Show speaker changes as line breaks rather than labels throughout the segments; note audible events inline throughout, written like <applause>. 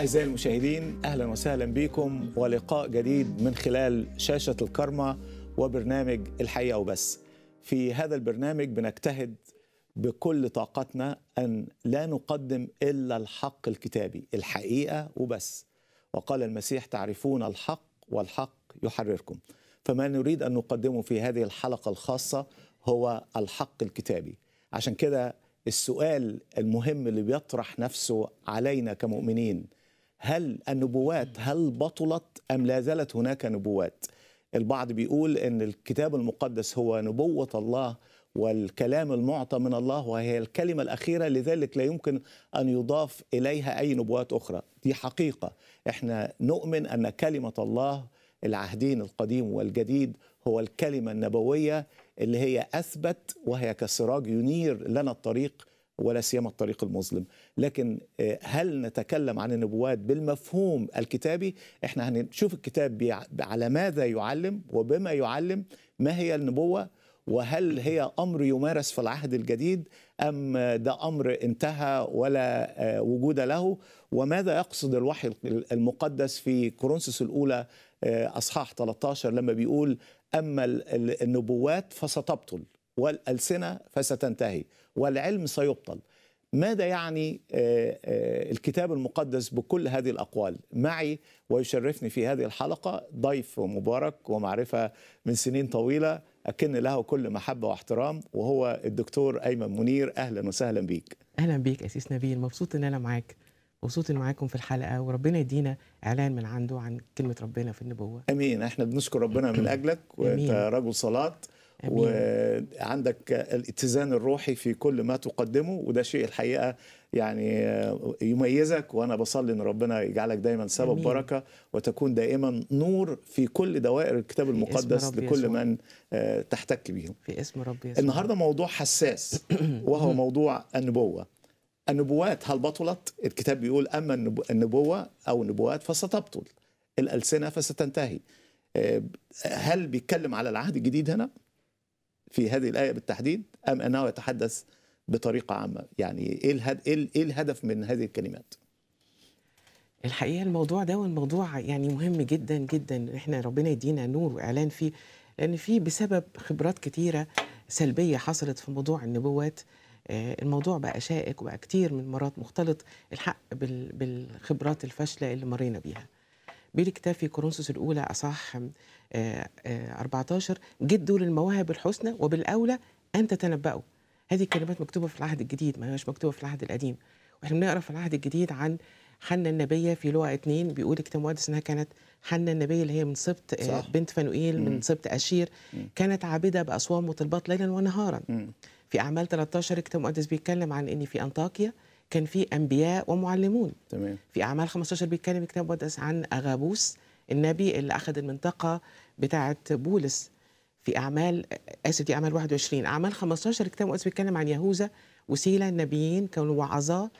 أعزائي المشاهدين أهلا وسهلا بكم ولقاء جديد من خلال شاشة الكرمة وبرنامج الحقيقة وبس في هذا البرنامج بنجتهد بكل طاقتنا أن لا نقدم إلا الحق الكتابي الحقيقة وبس وقال المسيح تعرفون الحق والحق يحرركم فما نريد أن نقدمه في هذه الحلقة الخاصة هو الحق الكتابي عشان كده السؤال المهم اللي بيطرح نفسه علينا كمؤمنين هل النبوات هل بطلت أم لا زالت هناك نبوات البعض بيقول أن الكتاب المقدس هو نبوة الله والكلام المعطى من الله وهي الكلمة الأخيرة لذلك لا يمكن أن يضاف إليها أي نبوات أخرى دي حقيقة إحنا نؤمن أن كلمة الله العهدين القديم والجديد هو الكلمة النبوية اللي هي أثبت وهي كسراج ينير لنا الطريق ولا سيما الطريق المظلم لكن آه، هل نتكلم عن النبوات بالمفهوم الكتابي احنا هنشوف الكتاب على ماذا يعلم وبما يعلم ما هي النبوه وهل هي امر يمارس في العهد الجديد ام ده امر انتهى ولا آه، وجود له وماذا يقصد الوحي المقدس في كورنثوس الاولى آه، اصحاح 13 لما بيقول اما النبوات فستبطل والالسنه فستنتهي والعلم سيبطل ماذا يعني آه، آه، الكتاب المقدس بكل هذه الأقوال معي ويشرفني في هذه الحلقة ضيف مبارك ومعرفة من سنين طويلة أكن له كل محبة واحترام وهو الدكتور أيمن منير أهلا وسهلا بيك
أهلا بيك أسيس نبيل مبسوط أن أنا معاك مبسوط أن معاكم في الحلقه وربنا يدينا اعلان من عنده عن كلمه ربنا في النبوه
امين احنا بنشكر ربنا من <clears throat> اجلك وانت رجل صلاه وعندك الاتزان الروحي في كل ما تقدمه وده شيء الحقيقه يعني يميزك وانا بصلي ان ربنا يجعلك دايما سبب أمين. بركه وتكون دائما نور في كل دوائر الكتاب المقدس لكل يسوع. من آه، تحتك بيهم في اسم رب يسوع النهارده موضوع حساس <clears throat> وهو موضوع النبوه النبوات هل بطلت الكتاب بيقول اما النبوه او النبوات فستبطل الالسنه فستنتهي آه، هل بيتكلم على العهد الجديد هنا في هذه الآية بالتحديد أم أنه يتحدث بطريقة عامة يعني إيه, إيه, إيه الهدف من هذه الكلمات
الحقيقة الموضوع ده والموضوع يعني مهم جدا جدا إحنا ربنا يدينا نور وإعلان فيه لأن في بسبب خبرات كتيرة سلبية حصلت في موضوع النبوات آه، الموضوع بقى شائك وبقى كتير من مرات مختلط الحق بالخبرات الفاشلة اللي مرينا بيها بالكتاب في كورنثوس الأولى أصح 14 آه، آه، جدوا للمواهب الحسنى وبالأولى أن تتنبأوا هذه الكلمات مكتوبة في العهد الجديد ما هيش مكتوبة في العهد القديم واحنا بنقرا في العهد الجديد عن حنا النبية في لوقا 2 بيقول الكتاب المقدس انها كانت حنا النبية اللي هي من سبط آه، صح. بنت فانوئيل من سبط أشير مم. كانت عابدة بأصوام وطلبات ليلا ونهارا مم. في أعمال 13 الكتاب المقدس بيتكلم عن إن في أنطاكيا كان في انبياء ومعلمون تمام في اعمال 15 بيتكلم الكتاب المقدس عن اغابوس النبي اللي اخذ المنطقه بتاعه بولس في اعمال اسف دي اعمال 21 اعمال 15 الكتاب المقدس بيتكلم عن يهوذا وسيله النبيين كانوا وعظاء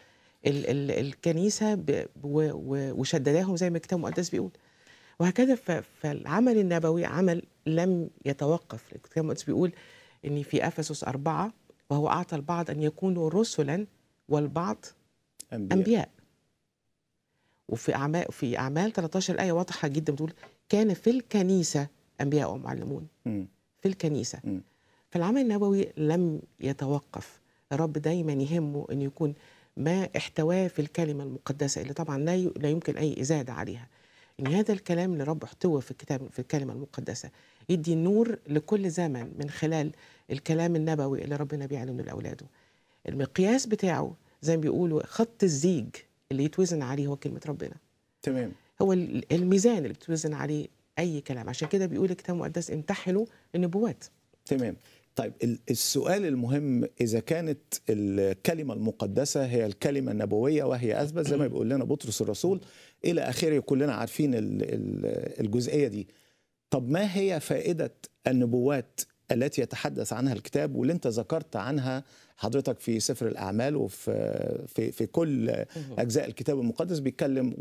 ال ال الكنيسه وشدداهم زي ما الكتاب المقدس بيقول وهكذا فالعمل النبوي عمل لم يتوقف الكتاب المقدس بيقول ان في افسس اربعه وهو اعطى البعض ان يكونوا رسلا والبعض أنبياء, أنبياء. وفي أعمال في أعمال 13 آية واضحة جدا بتقول كان في الكنيسة أنبياء ومعلمون م. في الكنيسة م. فالعمل النبوي لم يتوقف الرب دايما يهمه أن يكون ما احتواه في الكلمة المقدسة اللي طبعا لا لا يمكن أي إزادة عليها إن هذا الكلام اللي رب احتوى في الكتاب في الكلمة المقدسة يدي نور لكل زمن من خلال الكلام النبوي اللي ربنا بيعلمه لأولاده المقياس بتاعه زي ما بيقولوا خط الزيج اللي يتوزن عليه هو كلمه ربنا تمام هو الميزان اللي بتوزن عليه اي كلام
عشان كده بيقول الكتاب المقدس امتحنوا النبوات تمام طيب السؤال المهم اذا كانت الكلمه المقدسه هي الكلمه النبويه وهي اثبت زي ما بيقول لنا بطرس الرسول الى اخره كلنا عارفين الجزئيه دي طب ما هي فائده النبوات التي يتحدث عنها الكتاب واللي انت ذكرت عنها حضرتك في سفر الاعمال وفي في, في كل اجزاء الكتاب المقدس بيتكلم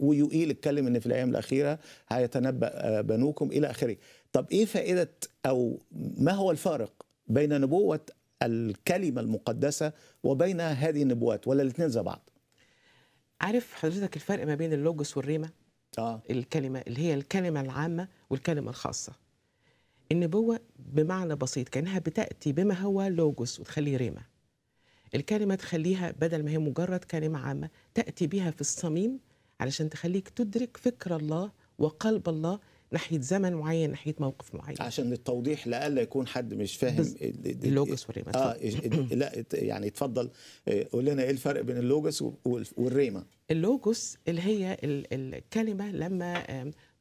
ويؤيل اتكلم ان في الايام الاخيره هيتنبا آه، بنوكم الى اخره طب ايه فائده او ما هو الفارق بين نبوه الكلمه المقدسه وبين هذه النبوات ولا الاثنين زي بعض
عارف حضرتك الفرق ما بين اللوجوس والريما اه الكلمه اللي هي الكلمه العامه والكلمه الخاصه النبوة بمعنى بسيط كأنها بتأتي بما هو لوجوس وتخليه ريمة الكلمة تخليها بدل ما هي مجرد كلمة عامة تأتي بها في الصميم علشان تخليك تدرك فكر الله وقلب الله ناحيه زمن معين ناحيه موقف معين
عشان التوضيح لألا يكون حد مش فاهم اللوجوس والريمة اه إيه، إيه، لا يعني اتفضل إيه، قول لنا ايه الفرق بين اللوجوس والريمة
اللوجوس اللي هي الكلمه لما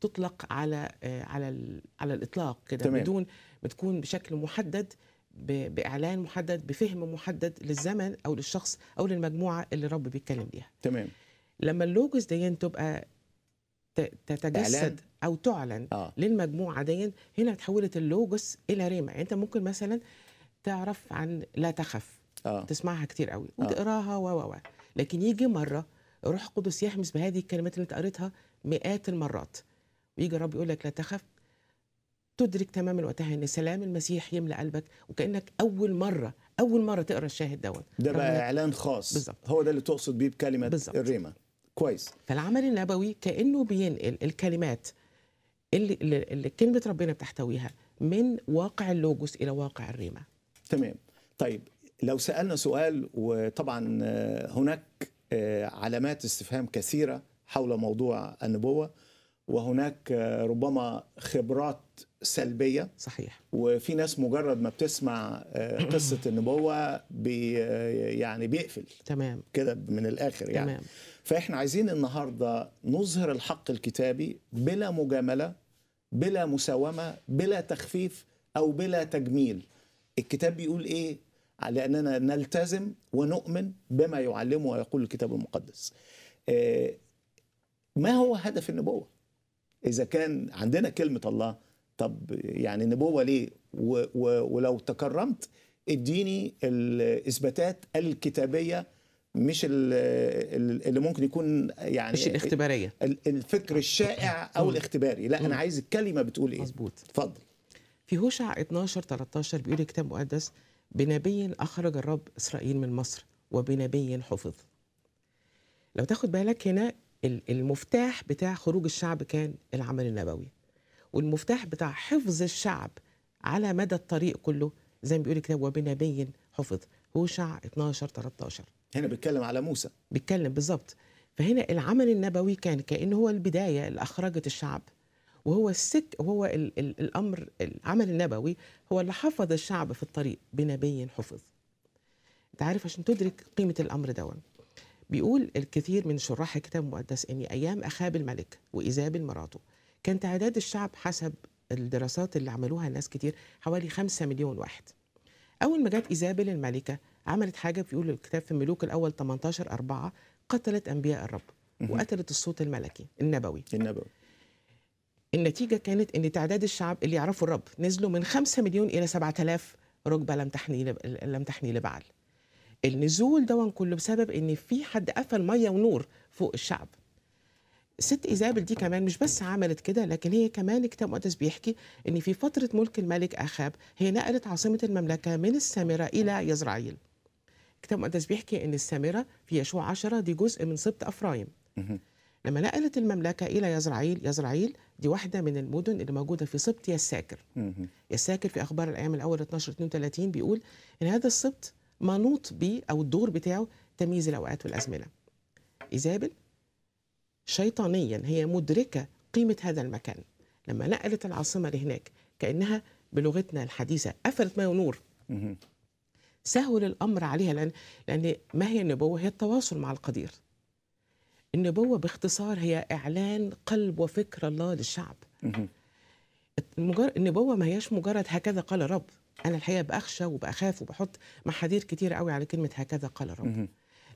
تطلق على آه، على على الاطلاق كده بدون بتكون بشكل محدد باعلان محدد بفهم محدد للزمن او للشخص او للمجموعه اللي رب بيتكلم بيها تمام لما اللوجوس دي تبقى تتجسد إعلان. او تعلن آه. للمجموعه دي هنا تحولت اللوجوس الى ريما يعني انت ممكن مثلا تعرف عن لا تخف آه. تسمعها كتير قوي آه. وتقراها و و لكن يجي مره روح قدس يهمس بهذه الكلمات اللي انت قريتها مئات المرات ويجي الرب يقول لك لا تخف تدرك تماما وقتها ان سلام المسيح يملا قلبك وكانك اول مره اول مره تقرا الشاهد دوت ده بقى اعلان
خاص بالزبط. هو ده اللي تقصد بيه بكلمه بالزبط. الريمه
كويس فالعمل النبوي كانه بينقل الكلمات اللي, اللي كلمه ربنا بتحتويها من واقع اللوجوس الى واقع الريمه
تمام طيب لو سالنا سؤال وطبعا هناك آه، علامات استفهام كثيره حول موضوع النبوه وهناك ربما خبرات سلبية صحيح وفي ناس مجرد ما بتسمع آه، <clears throat> قصة النبوة بي آه، يعني بيقفل تمام كده من الآخر يعني تمام. فإحنا عايزين النهاردة نظهر الحق الكتابي بلا مجاملة بلا مساومة بلا تخفيف أو بلا تجميل الكتاب بيقول إيه على أننا نلتزم ونؤمن بما يعلمه ويقول الكتاب المقدس آه، ما هو هدف النبوة اذا كان عندنا كلمه الله طب يعني نبوه ليه و و ولو تكرمت اديني الاثباتات الكتابيه مش اللي ممكن يكون يعني مش الاختباريه الفكر الشائع او الاختباري لا انا عايز الكلمه بتقول ايه مظبوط
اتفضل في هوشع 12 13 بيقول الكتاب المقدس بنبي اخرج الرب اسرائيل من مصر وبنبي حفظ لو تاخد بالك هنا المفتاح بتاع خروج الشعب كان العمل النبوي والمفتاح بتاع حفظ الشعب على مدى الطريق كله زي ما بيقول الكتاب وبنبي حفظ هوشع 12 13 هنا بيتكلم على موسى بيتكلم بالظبط فهنا العمل النبوي كان كأنه هو البداية اللي أخرجت الشعب وهو السك وهو الـ الـ الأمر العمل النبوي هو اللي حفظ الشعب في الطريق بنبي حفظ أنت عارف عشان تدرك قيمة الأمر دون بيقول الكثير من شراح الكتاب المقدس ان ايام اخاب الملك وايزابل مراته كان تعداد الشعب حسب الدراسات اللي عملوها ناس كتير حوالي 5 مليون واحد اول ما جت ايزابل الملكه عملت حاجه بيقول الكتاب في الملوك الاول 18 أربعة قتلت انبياء الرب وقتلت الصوت الملكي النبوي النبوي النتيجة كانت أن تعداد الشعب اللي يعرفوا الرب نزلوا من 5 مليون إلى 7000 ركبة لم تحني لم تحني لبعل النزول ده كله بسبب ان في حد قفل ميه ونور فوق الشعب ست ايزابل دي كمان مش بس عملت كده لكن هي كمان كتاب مقدس بيحكي ان في فتره ملك الملك اخاب هي نقلت عاصمه المملكه من السامره الى يزرائيل الكتاب المقدس بيحكي ان السامره في يشوع 10 دي جزء من سبط افرايم لما نقلت المملكه الى يزرعيل يزرعيل دي واحده من المدن اللي موجوده في سبط يساكر يساكر في اخبار الايام الاول 12 32 بيقول ان هذا السبط منوط بيه او الدور بتاعه تمييز الاوقات والازمنه. ايزابل شيطانيا هي مدركه قيمه هذا المكان لما نقلت العاصمه لهناك كانها بلغتنا الحديثه قفلت ما ونور سهل الامر عليها لان لان ما هي النبوه؟ هي التواصل مع القدير. النبوه باختصار هي اعلان قلب وفكر الله للشعب. النبوه ما هياش مجرد هكذا قال رب انا الحقيقه بخشى وبخاف وبحط محاذير كتير قوي على كلمه هكذا قال الرب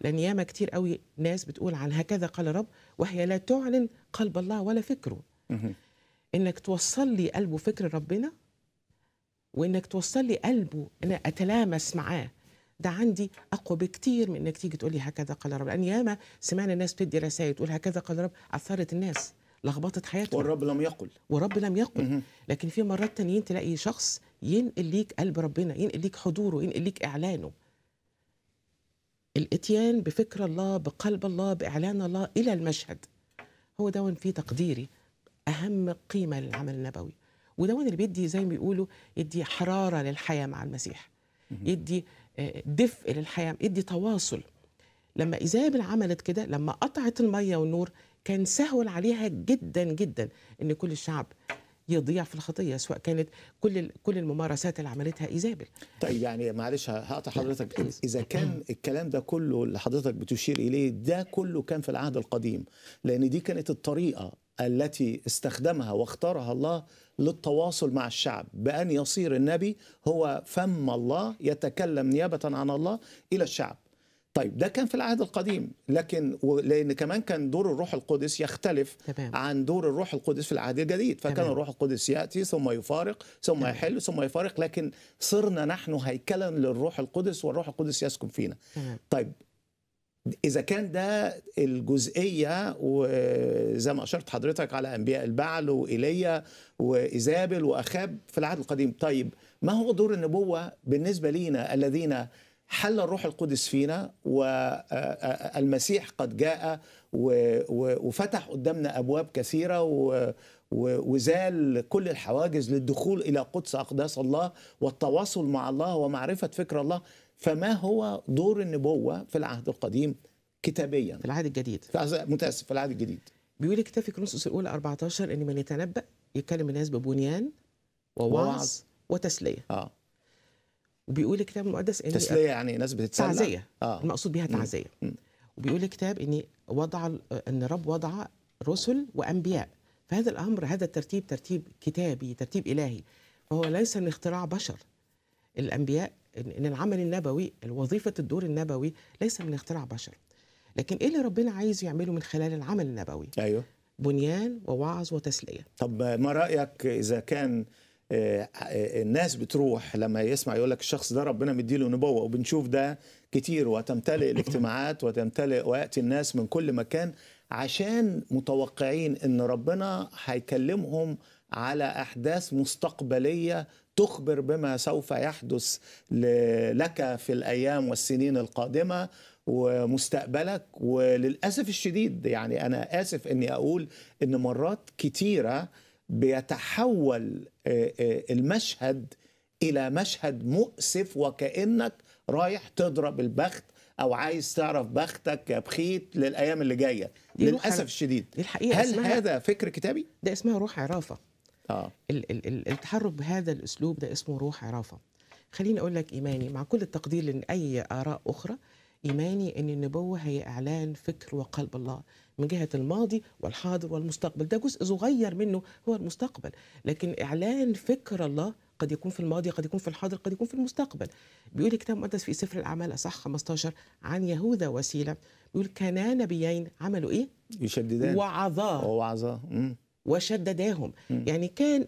لان ياما كتير قوي ناس بتقول عن هكذا قال رب وهي لا تعلن قلب الله ولا فكره انك توصل لي قلب وفكر ربنا وانك توصل لي قلبه انا اتلامس معاه ده عندي اقوى بكتير من انك تيجي تقول لي هكذا قال الرب لان ياما سمعنا ناس بتدي رسائل تقول هكذا قال رب اثرت الناس لخبطت حياتهم والرب لم يقل والرب لم يقل لكن في مرات تانيين تلاقي شخص ينقل ليك قلب ربنا ينقل ليك حضوره ينقل ليك إعلانه الاتيان بفكر الله بقلب الله باعلان الله الى المشهد هو دون في تقديري اهم قيمه للعمل النبوي ودون اللي بيدي زي ما بيقولوا يدي حراره للحياه مع المسيح يدي آه، دفء للحياه يدي تواصل لما ايزابل عملت كده لما قطعت الميه والنور كان سهل عليها جدا جدا ان كل الشعب يضيع
في الخطيه سواء كانت كل كل الممارسات اللي عملتها ايزابل طيب يعني معلش هقطع حضرتك اذا كان الكلام ده كله اللي حضرتك بتشير اليه ده كله كان في العهد القديم لان دي كانت الطريقه التي استخدمها واختارها الله للتواصل مع الشعب بأن يصير النبي هو فم الله يتكلم نيابة عن الله إلى الشعب طيب ده كان في العهد القديم لكن لان كمان كان دور الروح القدس يختلف تمام. عن دور الروح القدس في العهد الجديد فكان تمام. الروح القدس ياتي ثم يفارق ثم تمام. يحل ثم يفارق لكن صرنا نحن هيكلا للروح القدس والروح القدس يسكن فينا تمام. طيب اذا كان ده الجزئيه وزي ما اشرت حضرتك على انبياء البعل وايليا وايزابل واخاب في العهد القديم طيب ما هو دور النبوه بالنسبه لينا الذين حل الروح القدس فينا والمسيح آه، آه، آه، قد جاء وفتح قدامنا ابواب كثيره وزال كل الحواجز للدخول الى قدس اقداس الله والتواصل مع الله ومعرفه فكر الله فما هو دور النبوه في العهد القديم كتابيا في العهد الجديد متاسف في العهد الجديد بيقول كتاب في كرونسوس الاولى 14 ان من يتنبأ يكلم الناس
ببنيان ووعظ وتسليه آه. وبيقول الكتاب المقدس ان تسليه يعني ناس بتتسلى تعزيه آه. المقصود بها تعزيه وبيقول الكتاب ان وضع ان رب وضع رسل وانبياء فهذا الامر هذا الترتيب ترتيب كتابي ترتيب الهي فهو ليس من اختراع بشر الانبياء ان العمل النبوي وظيفه الدور النبوي ليس من اختراع بشر لكن ايه اللي ربنا عايز يعمله من خلال
العمل النبوي ايوه
بنيان
ووعظ وتسليه طب ما رايك اذا كان آه، آه، الناس بتروح لما يسمع يقول لك الشخص ده ربنا مديله نبوه وبنشوف ده كتير وتمتلئ <laughs> الاجتماعات وتمتلئ وياتي الناس من كل مكان عشان متوقعين ان ربنا هيكلمهم على احداث مستقبليه تخبر بما سوف يحدث لك في الايام والسنين القادمه ومستقبلك وللاسف الشديد يعني انا اسف اني اقول ان مرات كتيره بيتحول آه، آه، المشهد الى مشهد مؤسف وكانك رايح تضرب البخت او عايز تعرف بختك يا بخيت للايام اللي جايه للاسف الشديد الحقيقه هل هذا فكر كتابي ده اسمها روح عرافه
اه ال ال ال التحرك بهذا الاسلوب ده اسمه روح عرافه خليني اقول لك ايماني مع كل التقدير لاي اراء اخرى ايماني ان النبوه هي اعلان فكر وقلب الله من جهه الماضي والحاضر والمستقبل ده جزء صغير منه هو المستقبل لكن اعلان فكر الله قد يكون في الماضي قد يكون في الحاضر قد يكون في المستقبل بيقول الكتاب المقدس في سفر الاعمال اصح 15 عن يهوذا وسيله بيقول كانا نبيين عملوا ايه يشددان وعظا وعظا وشدداهم يعني كان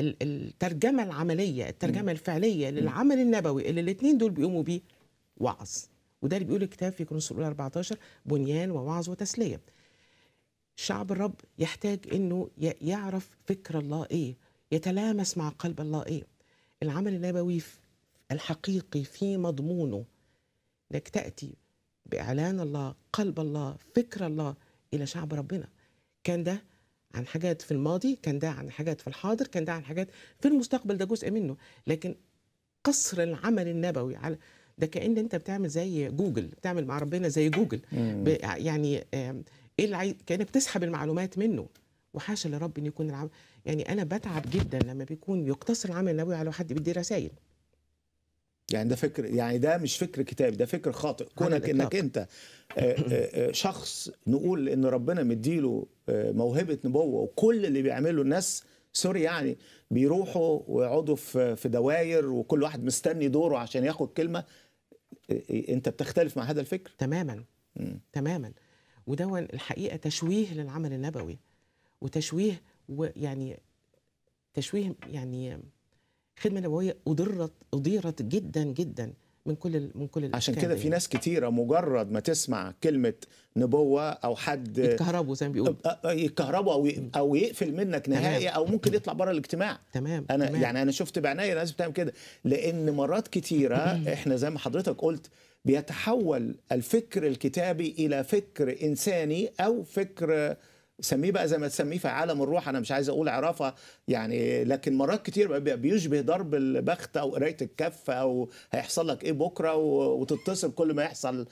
الترجمه العمليه الترجمه الفعليه للعمل النبوي اللي الاثنين دول بيقوموا بيه وعظ وده اللي بيقول الكتاب في كورنثوس الاولى 14 بنيان ووعظ وتسليه شعب الرب يحتاج انه يعرف فكر الله ايه يتلامس مع قلب الله ايه العمل النبوي الحقيقي في مضمونه انك تاتي باعلان الله قلب الله فكر الله الى شعب ربنا كان ده عن حاجات في الماضي كان ده عن حاجات في الحاضر كان ده عن حاجات في المستقبل ده جزء منه لكن قصر العمل النبوي على ده كان انت بتعمل زي جوجل بتعمل مع ربنا زي جوجل يعني ايه اللي كان كانك بتسحب المعلومات منه وحاشا لرب ان يكون العمل يعني انا بتعب
جدا لما بيكون يقتصر العمل النبوي على حد بيدي رسائل يعني ده فكر يعني ده مش فكر كتابي ده فكر خاطئ كونك انك انت آه، آه، آه، شخص نقول ان ربنا مديله موهبه نبوه وكل اللي بيعمله الناس سوري يعني بيروحوا ويقعدوا في دواير وكل واحد مستني دوره عشان ياخد كلمه إيه، انت بتختلف مع هذا الفكر تماما م. تماما وده
الحقيقه تشويه للعمل النبوي وتشويه ويعني تشويه يعني خدمه نبويه اضرت اضيرت جدا جدا من كل من كل عشان كده في يعني. ناس
كتيره مجرد ما تسمع كلمه نبوه او حد يتكهربوا زي ما بيقولوا يتكهربوا او او يقفل منك نهائي او ممكن يطلع بره الاجتماع تمام انا تمام. يعني انا شفت بعناية ناس بتعمل كده لان مرات كتيره احنا زي ما حضرتك قلت بيتحول الفكر الكتابي الى فكر انساني او فكر سميه بقى زي ما تسميه في عالم الروح انا مش عايز اقول عرافه يعني لكن مرات كتير بيشبه ضرب البخت او قرايه الكف او هيحصل لك ايه بكره وتتصل كل ما يحصل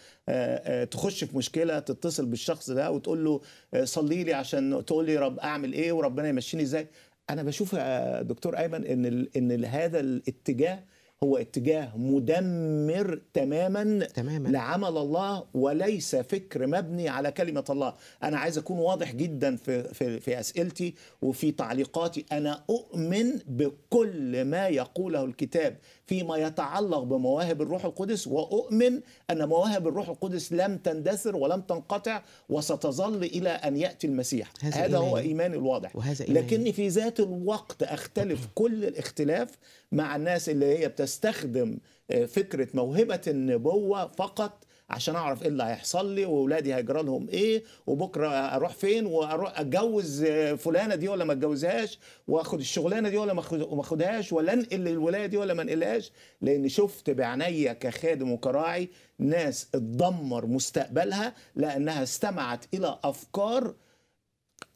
تخش في مشكله تتصل بالشخص ده وتقول له صلي لي عشان تقول لي رب اعمل ايه وربنا يمشيني ازاي انا بشوف يا دكتور ايمن ان ان هذا الاتجاه هو اتجاه مدمر تماما, تماما لعمل الله وليس فكر مبني على كلمة الله أنا عايز أكون واضح جدا في, في, في أسئلتي وفي تعليقاتي أنا أؤمن بكل ما يقوله الكتاب فيما يتعلق بمواهب الروح القدس وأؤمن أن مواهب الروح القدس لم تندثر ولم تنقطع وستظل إلى أن يأتي المسيح هذا, هذا إيماني. هو إيماني الواضح وهذا إيماني. لكني في ذات الوقت أختلف كل الاختلاف مع الناس اللي هي بتستخدم آه، فكره موهبه النبوه فقط عشان اعرف ايه اللي هيحصل لي واولادي هيجرى لهم ايه وبكره اروح فين واروح اتجوز آه، فلانه دي ولا ما اتجوزهاش واخد الشغلانه دي ولا ما اخدهاش ولا انقل الولايه دي ولا ما انقلهاش لان شفت بعينيا كخادم وكراعي ناس اتدمر مستقبلها لانها استمعت الى افكار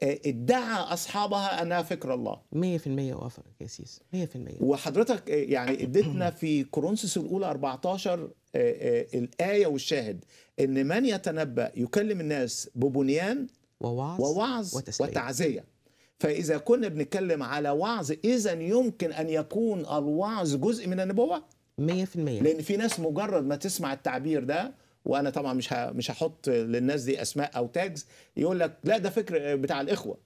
ادعى اصحابها انها فكر الله 100% وافقك يا سيس 100% وحضرتك آه، يعني اديتنا في كورنثوس الاولى 14 آه، آه، الايه والشاهد ان من يتنبا يكلم الناس ببنيان ووعظ, ووعظ وتعزيه فاذا كنا بنتكلم على وعظ اذا يمكن ان يكون الوعظ جزء من النبوه 100% لان في ناس مجرد ما تسمع التعبير ده وانا طبعا مش مش هحط للناس دي اسماء او تاجز يقول لك لا ده فكر بتاع الاخوه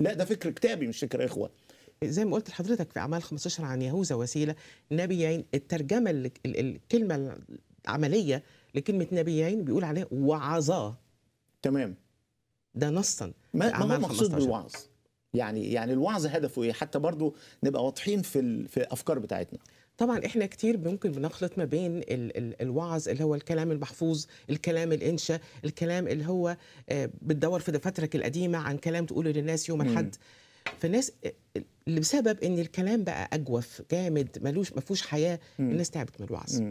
لا ده فكر كتابي مش فكر اخوه زي ما قلت
لحضرتك في اعمال 15 عن يهوذا وسيله نبيين الترجمه الكلمه العمليه لكلمه نبيين بيقول عليها وعظاه تمام
ده نصا ما هو مقصود بالوعظ يعني يعني الوعظ هدفه ايه حتى برضو نبقى واضحين في في الافكار بتاعتنا طبعا احنا كتير ممكن بنخلط ما بين ال ال
الوعظ اللي هو الكلام المحفوظ الكلام الانشا الكلام اللي هو آه، بتدور في دفاترك القديمه عن كلام تقوله للناس يوم الاحد فالناس آه، اللي بسبب ان الكلام بقى اجوف جامد ملوش ما فيهوش حياه الناس تعبت من الوعظ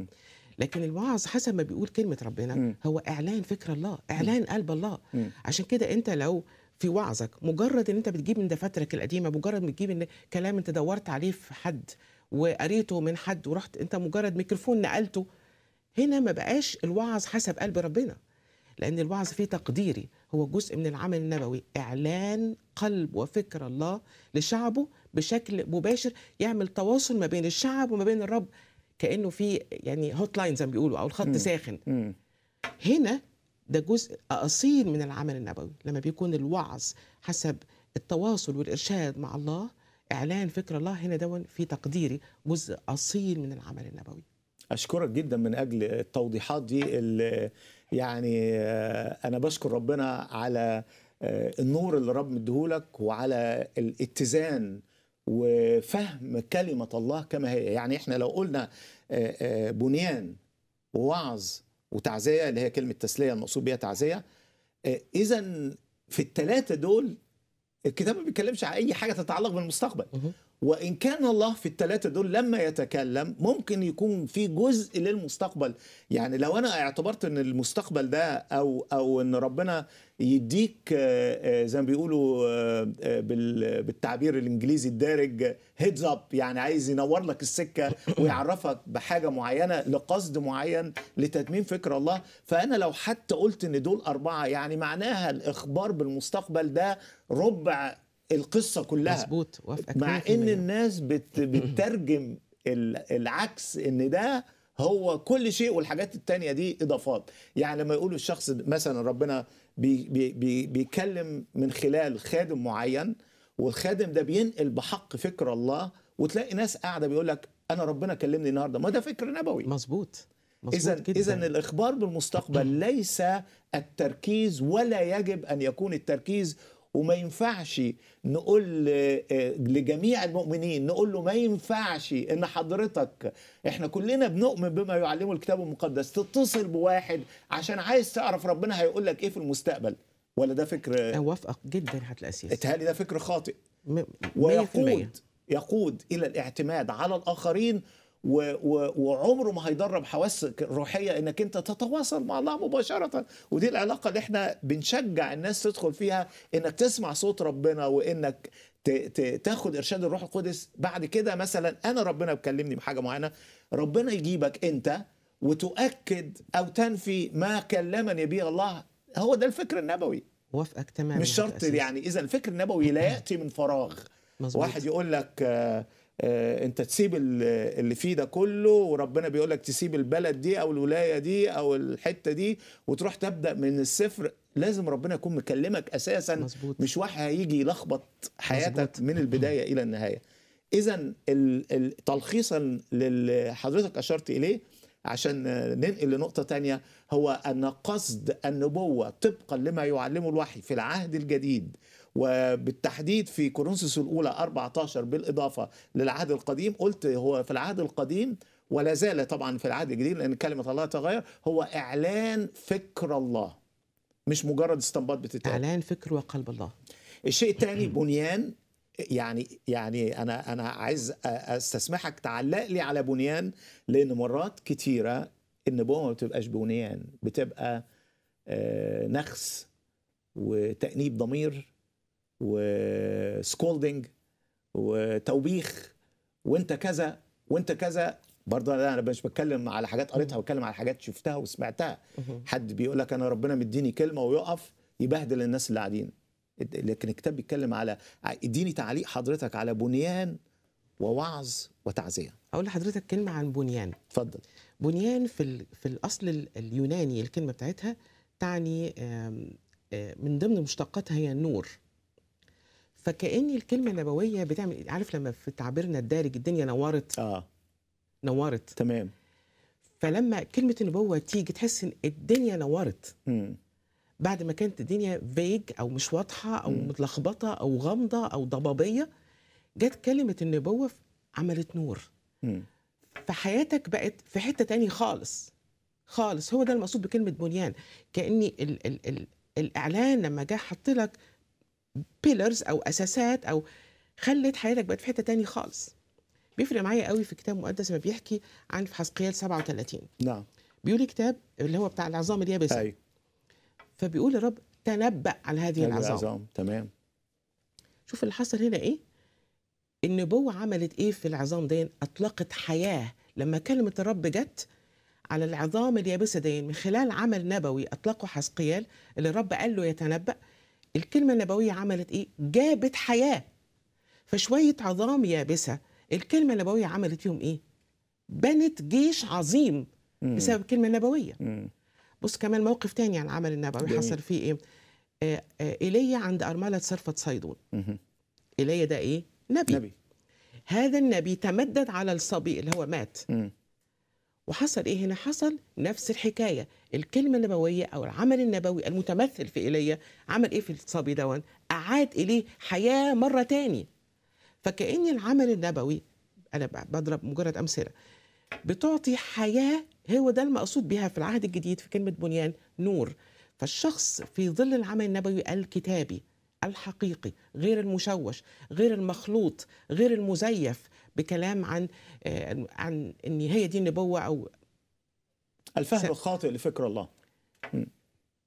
لكن الوعظ حسب ما بيقول كلمه ربنا هو اعلان فكر الله اعلان قلب الله عشان كده انت لو في وعظك مجرد ان انت بتجيب من دفاترك القديمه مجرد ما بتجيب ان كلام انت دورت عليه في حد وقريته من حد ورحت انت مجرد ميكروفون نقلته هنا ما بقاش الوعظ حسب قلب ربنا لان الوعظ فيه تقديري هو جزء من العمل النبوي اعلان قلب وفكر الله لشعبه بشكل مباشر يعمل تواصل ما بين الشعب وما بين الرب كانه في يعني هوت لاين زي ما بيقولوا او الخط ساخن هنا ده جزء اصيل من العمل النبوي لما بيكون الوعظ حسب التواصل والارشاد مع الله اعلان فكر الله
هنا دون في تقديري جزء اصيل من العمل النبوي اشكرك جدا من اجل التوضيحات دي اللي يعني آه، انا بشكر ربنا على آه، النور اللي رب مديهولك وعلى الاتزان وفهم كلمه الله كما هي يعني احنا لو قلنا آه، بنيان ووعظ وتعزيه اللي هي كلمه تسليه المقصود بيها تعزيه اذا في الثلاثه دول الكتاب ما بيتكلمش عن اي حاجه تتعلق بالمستقبل وإن كان الله في الثلاثة دول لما يتكلم ممكن يكون في جزء للمستقبل يعني لو أنا اعتبرت أن المستقبل ده أو, أو أن ربنا يديك آه، آه، زي ما بيقولوا آه، بالتعبير الإنجليزي الدارج هيدز أب يعني عايز ينور لك السكة <coughs> ويعرفك بحاجة معينة لقصد معين لتتميم فكر الله فأنا لو حتى قلت أن دول أربعة يعني معناها الإخبار بالمستقبل ده ربع القصه كلها مظبوط مع ان الناس بت <laughs> بترجم العكس ان ده هو كل شيء والحاجات التانية دي اضافات يعني لما يقولوا الشخص مثلا ربنا بي بي بيكلم من خلال خادم معين والخادم ده بينقل بحق فكر الله وتلاقي ناس قاعده بيقول لك انا ربنا كلمني النهارده ما ده فكر نبوي مظبوط اذا اذا الاخبار بالمستقبل ليس التركيز ولا يجب ان يكون التركيز وما ينفعش نقول آه، آه، لجميع المؤمنين نقول له ما ينفعش ان حضرتك احنا كلنا بنؤمن بما يعلمه الكتاب المقدس تتصل بواحد عشان عايز تعرف ربنا هيقول لك ايه في المستقبل ولا ده فكر اوافقك آه، جدا الاساس اتهالي ده فكر خاطئ ويقود يقود الى الاعتماد على الاخرين وعمره ما هيدرب حواس روحيه انك انت تتواصل مع الله مباشره ودي العلاقه اللي احنا بنشجع الناس تدخل فيها انك تسمع صوت ربنا وانك تاخد ارشاد الروح القدس بعد كده مثلا انا ربنا بكلمني بحاجه معينه ربنا يجيبك انت وتؤكد او تنفي ما كلمني به الله هو ده الفكر النبوي وافقك تماما مش شرط يعني اذا الفكر النبوي لا ياتي من فراغ مزبوط. واحد يقول لك آه آه، انت تسيب اللي فيه ده كله وربنا بيقول لك تسيب البلد دي او الولايه دي او الحته دي وتروح تبدا من الصفر لازم ربنا يكون مكلمك اساسا مزبوط. مش واحد هيجي يلخبط حياتك مزبوط. من البدايه الى النهايه اذا تلخيصا للي حضرتك اشرت اليه عشان ننقل لنقطة تانية هو أن قصد النبوة طبقا لما يعلمه الوحي في العهد الجديد وبالتحديد في كورنثوس الاولى 14 بالاضافه للعهد القديم قلت هو في العهد القديم ولا زال طبعا في العهد الجديد لان كلمه الله تغير هو اعلان فكر الله مش مجرد استنباط بتتقال اعلان فكر وقلب الله الشيء الثاني بنيان يعني يعني انا انا عايز استسمحك تعلق لي على بنيان لان مرات كتيره النبوه ما بتبقاش بنيان بتبقى آه، نخس وتانيب ضمير وسكولدنج وتوبيخ وانت كذا وانت كذا برضه انا مش بتكلم على حاجات قريتها بتكلم على حاجات شفتها وسمعتها حد بيقول لك انا ربنا مديني كلمه ويقف يبهدل الناس اللي قاعدين لكن الكتاب بيتكلم على اديني تعليق حضرتك على بنيان ووعظ وتعزيه اقول لحضرتك كلمه عن بنيان اتفضل بنيان في في
الاصل اليوناني الكلمه بتاعتها تعني آه، من ضمن مشتقاتها هي النور فكأن الكلمة النبوية بتعمل عارف لما في تعبيرنا الدارج الدنيا نورت اه نورت تمام فلما كلمة النبوة تيجي تحس ان الدنيا نورت امم بعد ما كانت الدنيا فيج او مش واضحة او مم. متلخبطة او غامضة او ضبابية جت كلمة النبوة عملت نور امم فحياتك بقت في حتة تاني خالص خالص هو ده المقصود بكلمة بنيان كأني ال ال ال الإعلان لما جه حط لك بيلرز او اساسات او خلت حياتك بقت في حته تاني خالص بيفرق معايا قوي في كتاب مقدس ما بيحكي عن في حزقيال 37 نعم بيقول كتاب اللي هو بتاع العظام اليابسه ايوه فبيقول الرب تنبأ على هذه العظام العظام تمام شوف اللي حصل هنا ايه النبوة عملت ايه في العظام دي اطلقت حياة لما كلمة الرب جت على العظام اليابسة دي من خلال عمل نبوي اطلقه حزقيال اللي الرب قال له يتنبأ الكلمة النبوية عملت إيه؟ جابت حياة فشوية عظام يابسة الكلمة النبوية عملت فيهم إيه؟ بنت جيش عظيم بسبب الكلمة النبوية بص كمان موقف تاني عن عمل النبوي حصل فيه إيه؟ آه، آه، إيليا عند أرملة صرفة صيدون إيليا ده إيه؟ نبي, نبي. هذا النبي تمدد على الصبي اللي هو مات مم. وحصل ايه هنا حصل نفس الحكايه الكلمه النبويه او العمل النبوي المتمثل في ايليا عمل ايه في الصبي دون اعاد اليه حياه مره تاني فكأن العمل النبوي انا بضرب مجرد امثله بتعطي حياه هو ده المقصود بها في العهد الجديد في كلمه بنيان نور فالشخص في ظل العمل النبوي الكتابي الحقيقي غير المشوش غير المخلوط غير المزيف بكلام عن آه، عن ان هي دي النبوه او الفهم
الخاطئ لفكر الله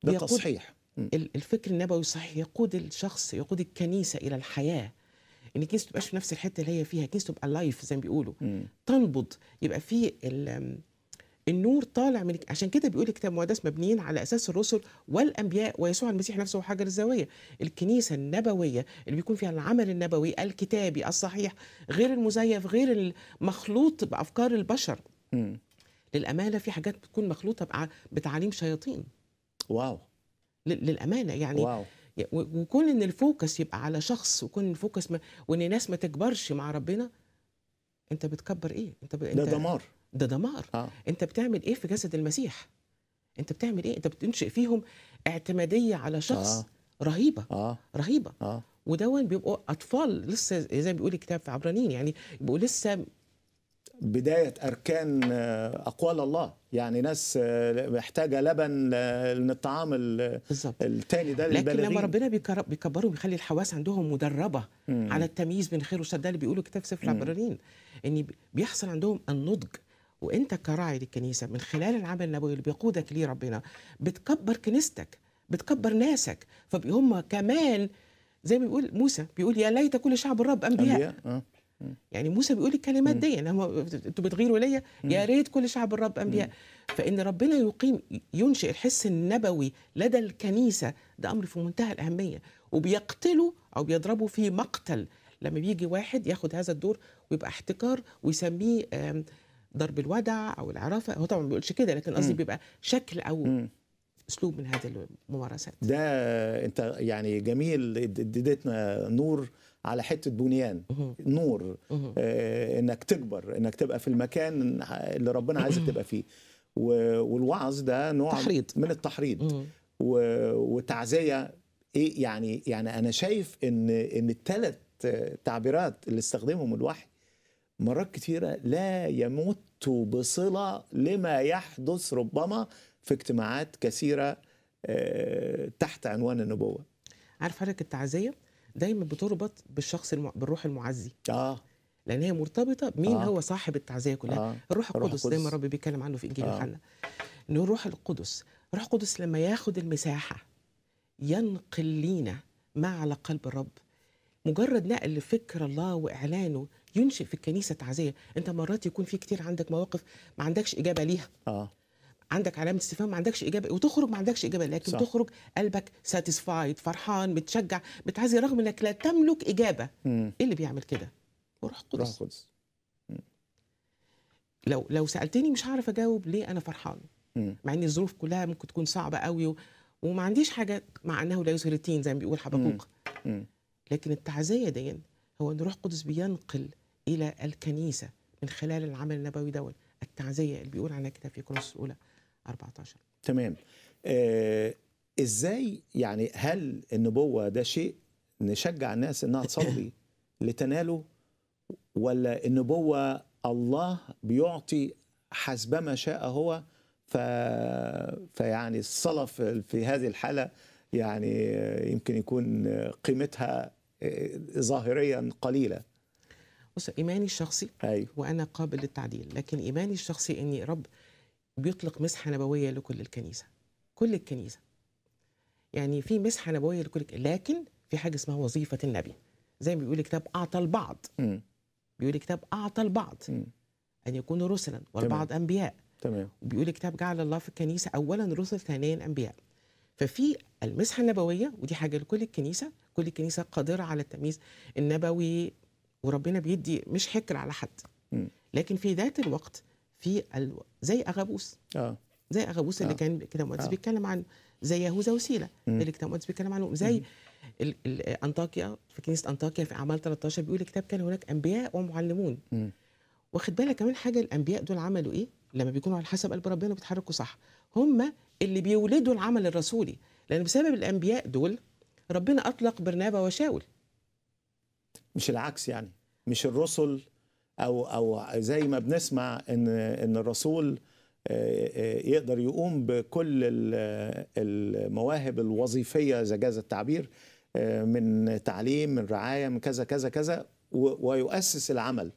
ده تصحيح
الفكر النبوي صحيح يقود الشخص يقود الكنيسه الى الحياه ان الكنيسه تبقاش في نفس الحته اللي هي فيها الكنيسه تبقى لايف زي ما بيقولوا تنبض يبقى في النور طالع من عشان كده بيقول الكتاب المقدس مبنيين على اساس الرسل والانبياء ويسوع المسيح نفسه وحجر الزاويه الكنيسه النبويه اللي بيكون فيها العمل النبوي الكتابي الصحيح غير المزيف غير المخلوط بافكار البشر م. للامانه في حاجات بتكون مخلوطه بتعاليم شياطين واو للامانه يعني واو. وكون ان الفوكس يبقى على شخص وكون الفوكس ما وان الناس ما تكبرش مع ربنا انت بتكبر ايه انت ب... انت ده دمار ده دمار آه. انت بتعمل ايه في جسد المسيح انت بتعمل ايه انت بتنشئ فيهم اعتماديه على شخص آه. رهيبه آه. رهيبه آه. ودون بيبقوا اطفال لسه زي ما بيقول الكتاب في عبرانيين يعني
بيبقوا لسه بداية أركان آه، أقوال الله يعني ناس آه، محتاجة لبن آه، من الطعام الثاني ده لكن لما ربنا
بيكبروا بيخلي الحواس عندهم مدربة مم. على التمييز بين خير وشر ده اللي بيقولوا كتاب سفر العبرانيين إن بيحصل عندهم النضج وانت كراعي للكنيسه من خلال العمل النبوي اللي بيقودك ليه ربنا بتكبر كنيستك بتكبر ناسك فهم كمان زي ما بيقول موسى بيقول يا ليت كل شعب الرب انبياء, أنبياء. أه. يعني موسى بيقول الكلمات دي يعني انتوا بتغيروا ليا يا ريت كل شعب الرب انبياء فان ربنا يقيم ينشئ الحس النبوي لدى الكنيسه ده امر في منتهى الاهميه وبيقتلوا او بيضربوا في مقتل لما بيجي واحد ياخد هذا الدور ويبقى احتكار ويسميه ضرب الودع او العرافه هو طبعا ما بيقولش كده لكن قصدي بيبقى شكل او م. اسلوب من هذه الممارسات
ده انت يعني جميل اديتنا نور على حته بنيان نور آه انك تكبر انك تبقى في المكان اللي ربنا عايزك تبقى فيه والوعظ ده نوع تحريض. من التحريض والتعزيه ايه يعني يعني انا شايف ان ان الثلاث تعبيرات اللي استخدمهم الواحد مرات كثيره لا يمت بصله لما يحدث ربما في اجتماعات كثيره آه، تحت عنوان النبوه.
عارف حضرتك التعزيه دايما بتربط بالشخص المع... بالروح المعزي. اه لان هي مرتبطه مين آه. هو صاحب التعزيه كلها آه. الروح القدس زي ما ربي بيتكلم عنه في انجيل آه. يوحنا آه. ان الروح القدس الروح القدس لما ياخد المساحه ينقل لينا ما على قلب الرب مجرد نقل فكر الله واعلانه ينشئ في الكنيسه تعزيه انت مرات يكون في كتير عندك مواقف ما عندكش اجابه ليها اه عندك علامه استفهام ما عندكش اجابه وتخرج ما عندكش اجابه لكن صح. تخرج قلبك ساتيسفايد فرحان متشجع بتعزي رغم انك لا تملك اجابه مم. ايه اللي بيعمل كده روح القدس روح القدس لو لو سالتني مش هعرف اجاوب ليه انا فرحان مم. مع ان الظروف كلها ممكن تكون صعبه قوي و... وما عنديش حاجه مع انه لا يظهر التين زي ما بيقول حبكوك لكن التعزيه دي هو ان روح قدس بينقل إلى الكنيسة من خلال العمل النبوي دوت التعزية اللي بيقول عنها كده في كورنثوس الأولى
14 تمام آه إزاي يعني هل النبوة ده شيء نشجع الناس إنها <coughs> تصلي لتناله ولا النبوة الله بيعطي حسب ما شاء هو ف... فيعني الصلاة في هذه الحالة يعني يمكن يكون قيمتها آه، ظاهريا قليله بص ايماني الشخصي أيوه.
وانا قابل
للتعديل لكن ايماني الشخصي اني رب بيطلق مسحه
نبويه لكل الكنيسه كل الكنيسه يعني في مسحه نبويه لكل لكن في حاجه اسمها وظيفه النبي زي ما بيقول الكتاب اعطى البعض م. بيقول الكتاب اعطى البعض م. ان يكونوا رسلا والبعض تمام. انبياء تمام وبيقول الكتاب جعل الله في الكنيسه اولا رسل ثانيا انبياء ففي المسحه النبويه ودي حاجه لكل الكنيسه كل الكنيسه قادره على التمييز النبوي وربنا بيدي مش حكر على حد لكن في ذات الوقت في ال... زي اغابوس اه زي اغابوس آه. اللي كان الكتاب المقدس آه. بيتكلم عنه زي يهوذا وسيله اللي كتاب مقدس بيتكلم عنهم زي ال... ال... انطاكيا في كنيسه انطاكيا في اعمال 13 بيقول الكتاب كان هناك انبياء ومعلمون واخد بالك كمان حاجه الانبياء دول عملوا ايه لما بيكونوا على حسب قلب ربنا بيتحركوا صح هم اللي بيولدوا العمل الرسولي لان بسبب الانبياء دول ربنا
اطلق برنابا وشاول مش العكس يعني مش الرسل او او زي ما بنسمع ان ان الرسول آه، آه، يقدر يقوم بكل المواهب الوظيفيه اذا جاز التعبير آه، من تعليم من رعايه من كذا كذا كذا ويؤسس العمل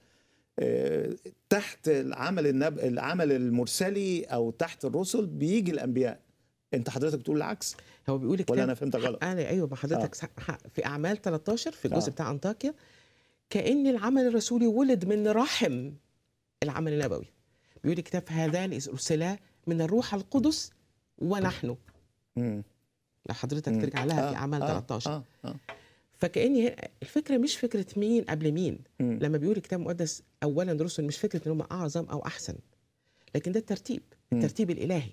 تحت العمل النب... العمل المرسلي او تحت الرسل بيجي الانبياء انت حضرتك بتقول العكس هو بيقول ولا انا فهمت غلط انا ايوه حضرتك
آه. حق في اعمال 13 في الجزء آه. بتاع انطاكيا كان العمل الرسولي ولد من رحم العمل النبوي بيقول الكتاب هذان ارسلا من الروح القدس ونحن مم. لو حضرتك ترجع لها في آه. اعمال 13 آه. آه. آه. فكأني الفكرة مش فكرة مين قبل مين لما بيقول الكتاب المقدس أولا رسل مش فكرة إن هم أعظم أو أحسن لكن ده الترتيب الترتيب الالهي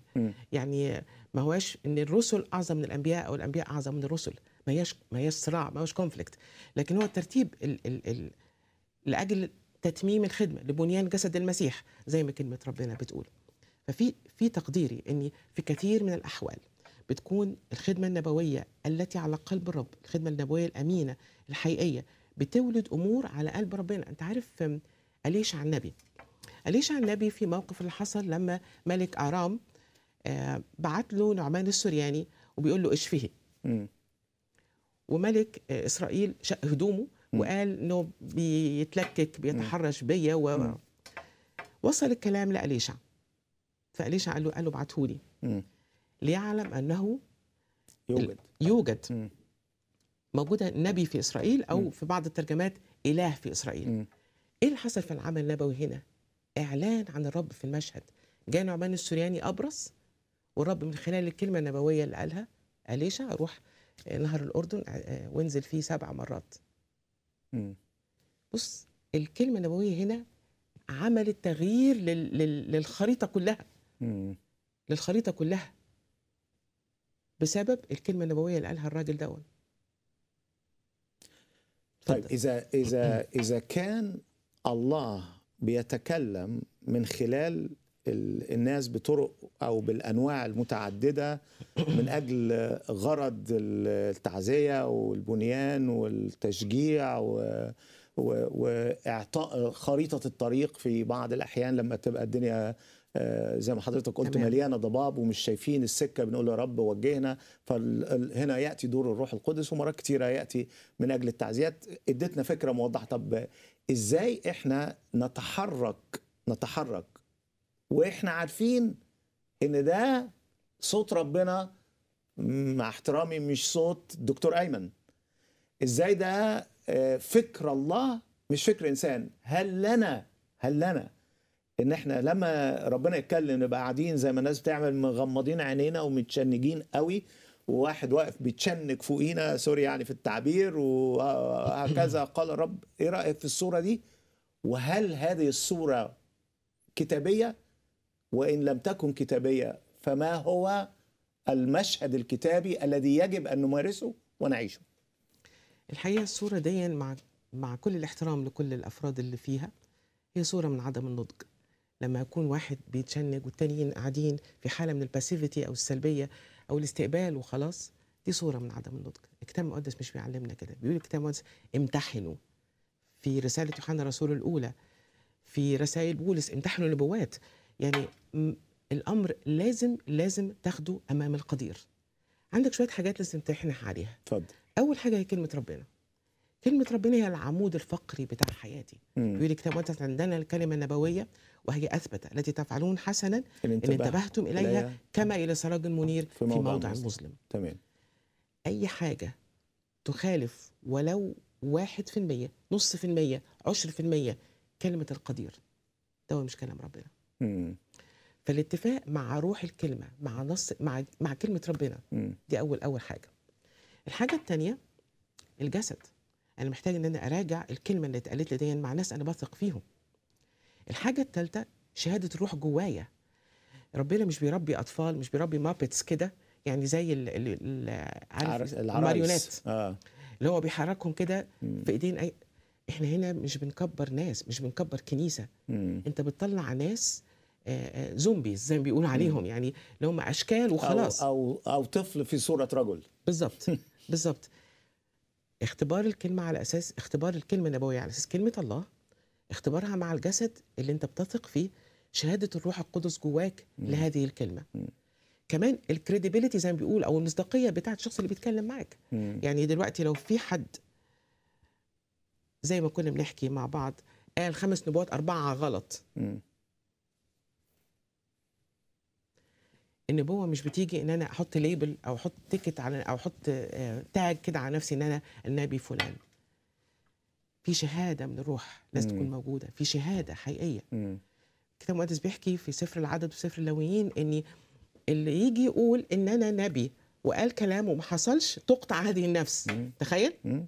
يعني ما هواش ان الرسل اعظم من الانبياء او الانبياء اعظم من الرسل ما هياش ما هياش صراع ما هوش كونفليكت لكن هو الترتيب الـ الـ الـ لاجل تتميم الخدمه لبنيان جسد المسيح زي ما كلمه ربنا بتقول ففي في تقديري ان في كثير من الاحوال بتكون الخدمه النبويه التي على قلب الرب الخدمه النبويه الامينه الحقيقيه بتولد امور على قلب ربنا انت عارف قليش على النبي أليشع النبي في موقف اللي حصل لما ملك أرام آه، بعت له نعمان السورياني وبيقول له اشفه وملك آه، إسرائيل شق هدومه وقال انه بيتلكك بيتحرش بيا و... نعم. وصل الكلام لأليشع فأليشع قال له قال له ابعته لي ليعلم أنه يوجد يوجد موجودة نبي في إسرائيل أو في بعض الترجمات إله في إسرائيل إيه اللي حصل في العمل النبوي هنا؟ اعلان عن الرب في المشهد جاء نعمان السورياني ابرص والرب من خلال الكلمه النبويه اللي قالها اليشا اروح نهر الاردن وانزل فيه سبع مرات بص الكلمه النبويه هنا عملت تغيير للخريطه كلها للخريطه كلها بسبب الكلمه النبويه اللي قالها الراجل دون
طيب اذا اذا اذا كان الله بيتكلم من خلال الناس بطرق او بالانواع المتعدده من اجل غرض التعزيه والبنيان والتشجيع و واعطاء خريطه الطريق في بعض الاحيان لما تبقى الدنيا آه، زي ما حضرتك قلت مليانه ضباب ومش شايفين السكه بنقول يا رب وجهنا فهنا ياتي دور الروح القدس ومرات كتيره ياتي من اجل التعزيات ادتنا فكره موضحه طب ازاي احنا نتحرك نتحرك واحنا عارفين ان ده صوت ربنا مع احترامي مش صوت دكتور ايمن ازاي ده آه، فكر الله مش فكر انسان هل لنا هل لنا ان احنا لما ربنا يتكلم نبقى قاعدين زي ما الناس بتعمل مغمضين عينينا ومتشنجين قوي وواحد واقف بيتشنج فوقينا سوري يعني في التعبير وهكذا <clears throat> قال رب ايه رايك في الصوره دي وهل هذه الصوره كتابيه وان لم تكن كتابيه فما هو المشهد الكتابي الذي يجب ان نمارسه ونعيشه
الحقيقه الصوره دي مع مع كل الاحترام لكل الافراد اللي فيها هي صوره من عدم النضج لما يكون واحد بيتشنج والتانيين قاعدين في حاله من الباسيفيتي او السلبيه او الاستقبال وخلاص دي صوره من عدم النضج الكتاب المقدس مش بيعلمنا كده بيقول الكتاب المقدس امتحنوا في رساله يوحنا الرسول الاولى في رسائل بولس امتحنوا النبوات يعني الامر لازم لازم تاخده امام القدير عندك شويه حاجات لازم تمتحنها عليها اتفضل اول حاجه هي كلمه ربنا كلمه ربنا هي العمود الفقري بتاع حياتي بيقول الكتاب وانت عندنا الكلمه النبويه وهي اثبت التي تفعلون حسنا ان انتبهتم اليها كما الى سراج منير في موضع, في موضع مظلم تمام اي حاجه تخالف ولو واحد في المية نص في المية عشر في المية كلمة القدير ده مش كلام ربنا مم. فالاتفاق مع روح الكلمة مع نص مع مع كلمة ربنا مم. دي أول أول حاجة الحاجة الثانية الجسد انا محتاج ان انا اراجع الكلمه اللي اتقالت لي دي مع ناس انا بثق فيهم الحاجه الثالثه شهاده الروح جوايا ربنا مش بيربي اطفال مش بيربي مابتس كده يعني زي ال ال عارف الماريونات آه. اللي هو بيحركهم كده في ايدين اي احنا هنا مش بنكبر ناس مش بنكبر كنيسه مم. انت بتطلع ناس زومبيز آه، آه، زي ما بيقولوا عليهم مم. يعني اللي هم اشكال وخلاص أو,
او او طفل في صوره رجل
بالظبط <laughs> بالظبط اختبار الكلمة على أساس اختبار الكلمة النبوية على أساس كلمة الله اختبارها مع الجسد اللي أنت بتثق فيه شهادة الروح القدس جواك مم. لهذه الكلمة مم. كمان الكريديبيليتي زي ما بيقول أو المصداقية بتاعة الشخص اللي بيتكلم معاك مم. يعني دلوقتي لو في حد زي ما كنا بنحكي مع بعض قال خمس نبوات أربعة غلط مم. النبوه مش بتيجي ان انا احط ليبل او احط تيكت على او احط تاج آه، كده على نفسي ان انا النبي فلان في شهاده من الروح لازم تكون موجوده في شهاده حقيقيه الكتاب المقدس بيحكي في سفر العدد وسفر اللاويين ان اللي يجي يقول ان انا نبي وقال كلام وما حصلش تقطع هذه النفس مم. تخيل مم.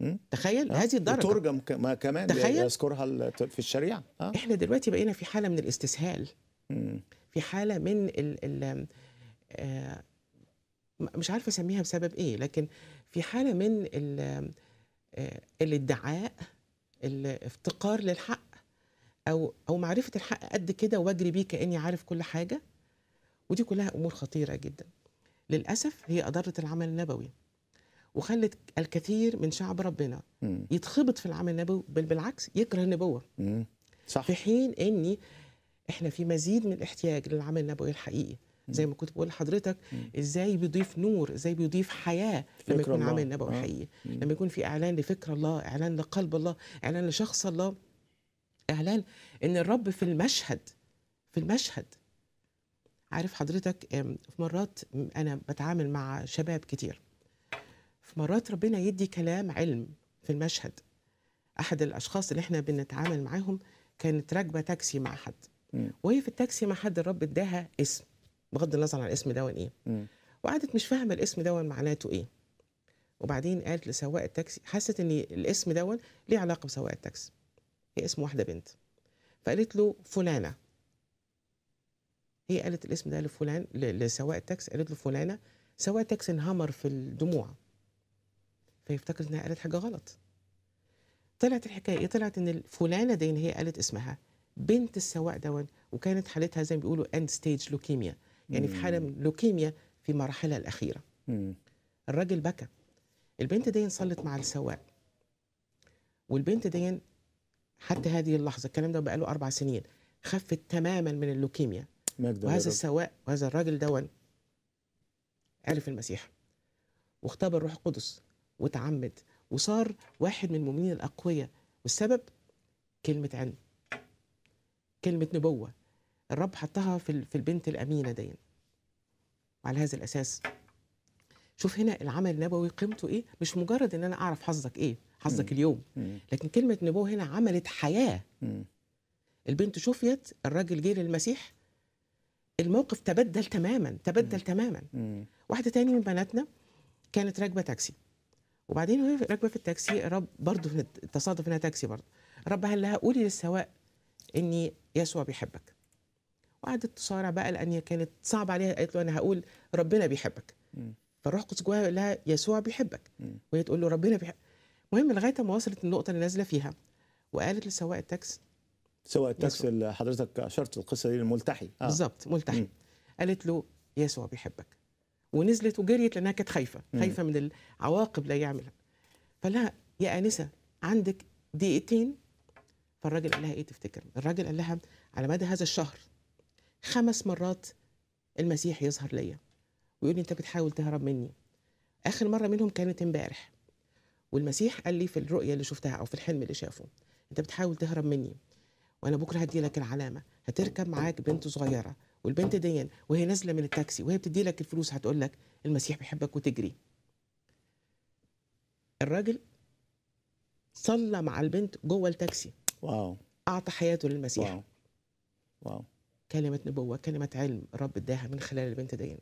مم. تخيل آه. هذه الدرجه ترجم ما كمان تخيل يذكرها في الشريعه آه. احنا دلوقتي بقينا في حاله من الاستسهال مم. في حاله من ال ال آه، مش عارفه اسميها بسبب ايه لكن في حاله من ال آه، الادعاء الافتقار للحق او او معرفه الحق قد كده واجري بيه كاني عارف كل حاجه ودي كلها امور خطيره جدا للاسف هي اضرت العمل النبوي وخلت الكثير من شعب ربنا يتخبط في العمل النبوي بل بالعكس يكره النبوه صح في حين اني احنا في مزيد من الاحتياج للعمل النبوي الحقيقي زي ما كنت بقول لحضرتك ازاي بيضيف نور ازاي بيضيف حياه لما يكون الله. عمل نبوي آه. حقيقي لما يكون في اعلان لفكر الله اعلان لقلب الله اعلان لشخص الله اعلان ان الرب في المشهد في المشهد عارف حضرتك في مرات انا بتعامل مع شباب كتير في مرات ربنا يدي كلام علم في المشهد احد الاشخاص اللي احنا بنتعامل معاهم كانت راكبه تاكسي مع حد وهي في التاكسي مع حد الرب اداها اسم بغض النظر عن الاسم دون ايه وقعدت مش فاهمه الاسم دون معناته ايه وبعدين قالت لسواق التاكسي حست ان الاسم دون ليه علاقه بسواق التاكسي هي اسم واحده بنت فقالت له فلانه هي قالت الاسم ده لفلان لسواق التاكسي قالت له فلانه سواق التاكسي انهمر في الدموع فيفتكر انها قالت حاجه غلط طلعت الحكايه إيه؟ طلعت ان الفلانه دي هي قالت اسمها بنت السواء دون وكانت حالتها زي ما بيقولوا اند ستيج لوكيميا يعني في حاله من لوكيميا في مراحلها الاخيره الراجل بكى البنت دي صلت مع السواء والبنت دي حتى هذه اللحظه الكلام ده بقاله اربع سنين خفت تماما من اللوكيميا وهذا السواء وهذا الراجل دون عرف المسيح واختبر الروح القدس وتعمد وصار واحد من المؤمنين الاقوياء والسبب كلمه علم كلمه نبوه الرب حطها في البنت الامينه دي وعلى هذا الاساس شوف هنا العمل النبوي قيمته ايه مش مجرد ان انا اعرف حظك ايه حظك اليوم لكن كلمه نبوه هنا عملت حياه البنت شفيت الراجل جه للمسيح الموقف تبدل تماما تبدل تماما واحده تاني من بناتنا كانت راكبه تاكسي وبعدين وهي راكبه في التاكسي الرب برضه تصادف انها تاكسي برضه الرب قال لها قولي للسواق ان يسوع بيحبك وقعدت تصارع بقى لان هي كانت صعبه عليها قالت له انا هقول ربنا بيحبك فالروح القدس جواها يقول لها يسوع بيحبك وهي تقول له ربنا بيحبك المهم لغايه ما وصلت النقطه اللي نازله فيها وقالت لسواق التاكسي سواق التاكسي اللي حضرتك اشرت القصه دي الملتحي آه. بالظبط ملتحي مم. قالت له يسوع بيحبك ونزلت وجريت لانها كانت خايفه خايفه من العواقب اللي يعملها فلا يا انسه عندك دقيقتين فالراجل قال لها ايه تفتكر الراجل قال لها على مدى هذا الشهر خمس مرات المسيح يظهر ليا ويقول لي انت بتحاول تهرب مني اخر مره منهم كانت امبارح والمسيح قال لي في الرؤيه اللي شفتها او في الحلم اللي شافه انت بتحاول تهرب مني وانا بكره هدي لك العلامه هتركب معاك بنت صغيره والبنت دي وهي نازله من التاكسي وهي بتدي لك الفلوس هتقول لك المسيح بيحبك وتجري الراجل صلى مع البنت جوه التاكسي واو أعطى حياته للمسيح واو. واو كلمة نبوة كلمة علم الرب اداها من خلال البنت دي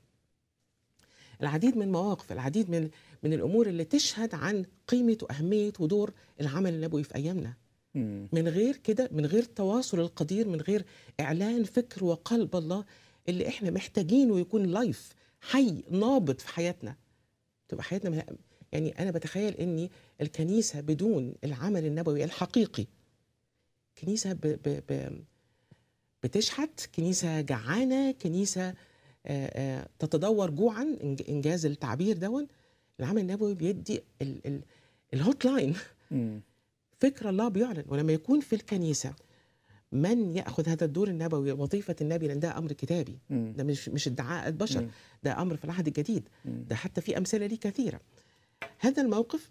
العديد من المواقف العديد من من الامور اللي تشهد عن قيمه واهميه ودور العمل النبوي في ايامنا من غير كده من غير تواصل القدير من غير اعلان فكر وقلب الله اللي احنا محتاجينه يكون لايف حي نابض في حياتنا تبقى حياتنا يعني انا بتخيل اني الكنيسه بدون العمل النبوي الحقيقي كنيسه ب ب ب بتشحت كنيسه جعانه كنيسه آه، آه، تتدور جوعا انجاز التعبير دون العمل النبوي بيدي ال ال الهوت لاين فكر الله بيعلن ولما يكون في الكنيسه من ياخذ هذا الدور النبوي وظيفه النبي لان ده امر كتابي ده مش مش ادعاء البشر ده امر في العهد الجديد ده حتى في امثله ليه كثيره هذا الموقف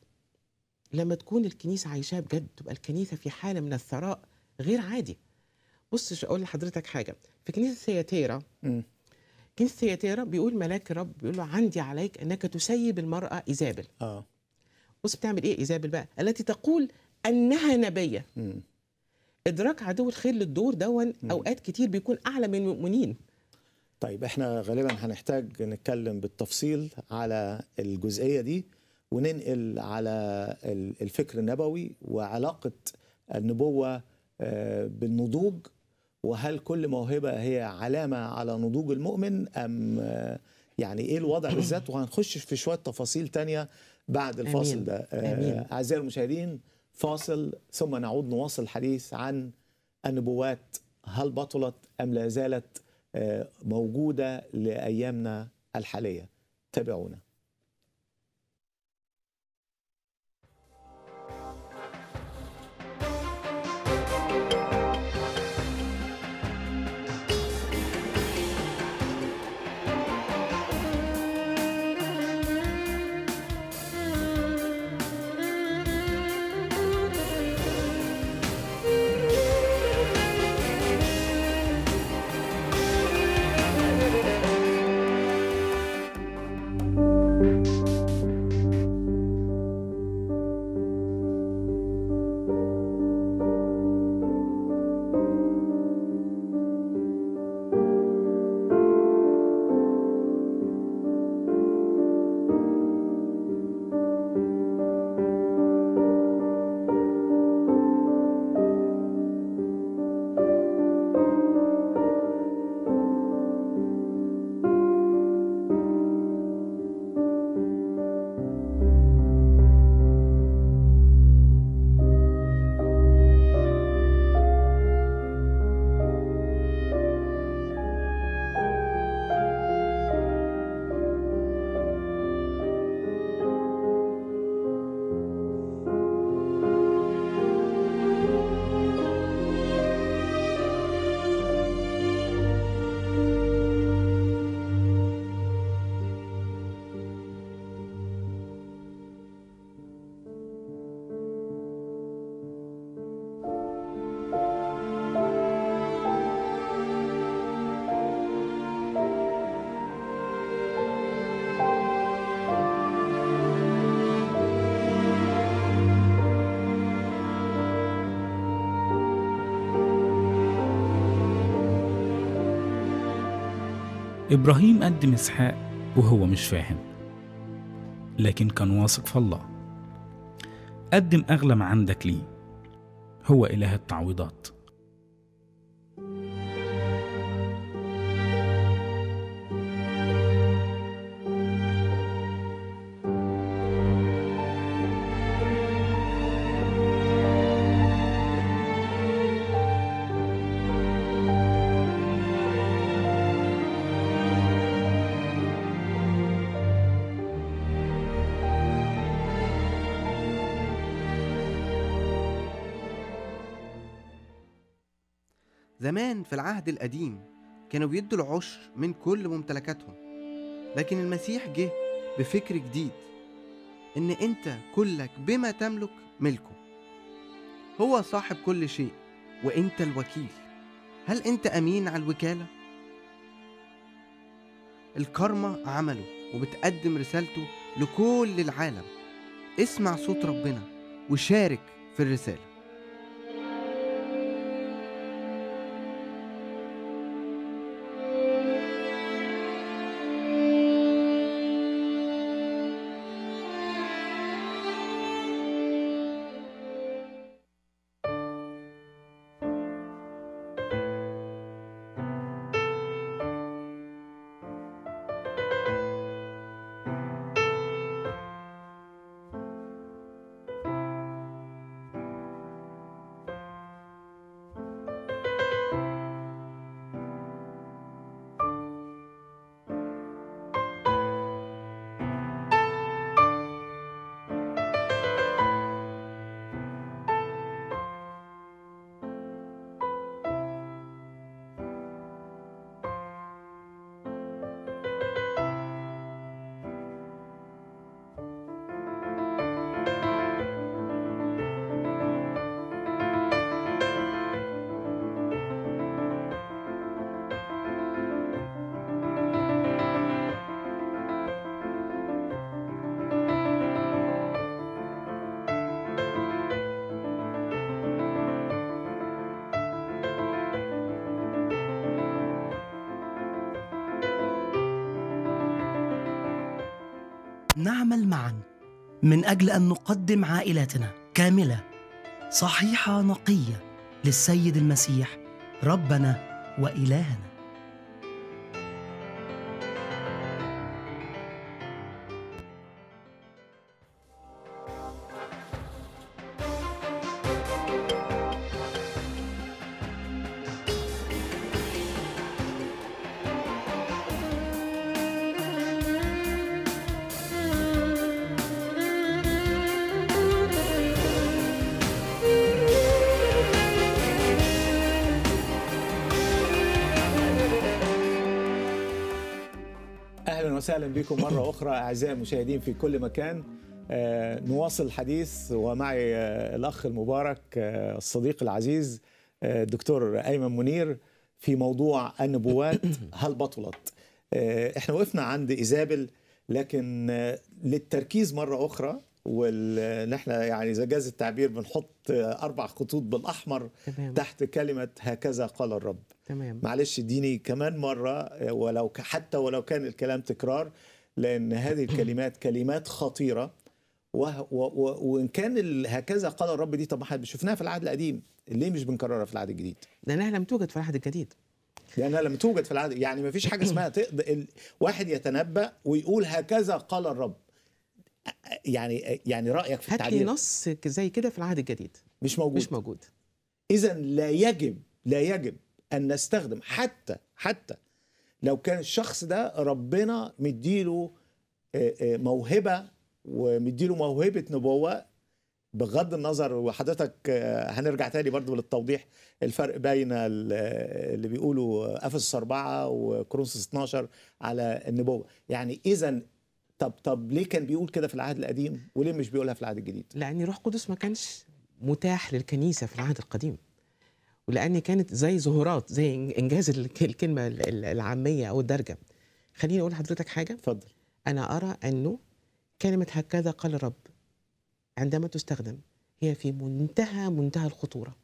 لما تكون الكنيسه عايشاه بجد تبقى الكنيسه في حاله من الثراء غير عادي بص اقول لحضرتك حاجه في كنيسه ثياتيرا كنيسه ثياتيرا بيقول ملاك الرب بيقول له عندي عليك انك تسيب المراه ايزابل اه بص بتعمل ايه ايزابل بقى التي تقول انها نبيه مم. ادراك عدو
الخير للدور دون اوقات كتير بيكون اعلى من المؤمنين طيب احنا غالبا هنحتاج نتكلم بالتفصيل على الجزئيه دي وننقل على الفكر النبوي وعلاقه النبوه آه، بالنضوج وهل كل موهبه هي علامه على نضوج المؤمن ام آه، يعني ايه الوضع بالذات وهنخش في شويه تفاصيل تانية بعد الفاصل أمين. ده آه، اعزائي المشاهدين فاصل ثم نعود نواصل الحديث عن النبوات هل بطلت ام لا زالت موجوده لايامنا الحاليه تابعونا إبراهيم قدم
إسحاق وهو مش فاهم لكن كان واثق في الله قدم أغلى ما عندك ليه هو إله التعويضات في العهد القديم كانوا بيدوا العشر من كل ممتلكاتهم لكن المسيح جه بفكر جديد ان انت كلك بما تملك ملكه هو صاحب كل شيء وانت الوكيل هل انت امين على الوكاله الكارما عمله وبتقدم رسالته لكل العالم اسمع صوت ربنا وشارك في الرساله من اجل ان نقدم عائلتنا كامله صحيحه نقيه للسيد المسيح
ربنا والهنا
وسهلا بكم مرة <laughs> أخرى أعزائي المشاهدين في كل مكان آه، نواصل الحديث ومعي آه، الأخ المبارك آه، الصديق العزيز الدكتور أيمن منير في موضوع النبوات <coughs> هل بطلت احنا وقفنا عند إيزابل لكن للتركيز مرة أخرى ونحن احنا يعني اذا جاز التعبير بنحط اربع خطوط بالاحمر تمام. تحت كلمه هكذا قال الرب تمام معلش اديني كمان مره آه، ولو حتى ولو كان الكلام تكرار لان هذه <clears throat> الكلمات كلمات خطيره و و و وان كان هكذا قال الرب دي طب ما احنا شفناها في العهد القديم ليه مش بنكررها في العهد الجديد؟ لانها لم توجد في العهد الجديد لانها لم توجد في العهد يعني ما فيش حاجه <clears throat> اسمها تقدر واحد يتنبا ويقول هكذا قال الرب يعني يعني رايك في التعبير هات لي نص زي كده في العهد الجديد مش موجود مش موجود اذا لا يجب لا يجب ان نستخدم حتى حتى لو كان الشخص ده ربنا مديله آه، آه، موهبه ومديله موهبه نبوه بغض النظر وحضرتك آه، هنرجع تاني برضو للتوضيح الفرق بين اللي بيقولوا افسس 4 وكرونسوس 12 على النبوه يعني اذا طب طب ليه كان بيقول كده في العهد القديم وليه مش بيقولها في العهد الجديد
لان روح قدس ما كانش متاح للكنيسه في العهد القديم ولان كانت زي ظهورات زي انجاز الكلمه العاميه او الدرجه خليني اقول لحضرتك حاجه اتفضل انا ارى انه كلمه هكذا قال الرب عندما تستخدم هي في منتهى منتهى الخطوره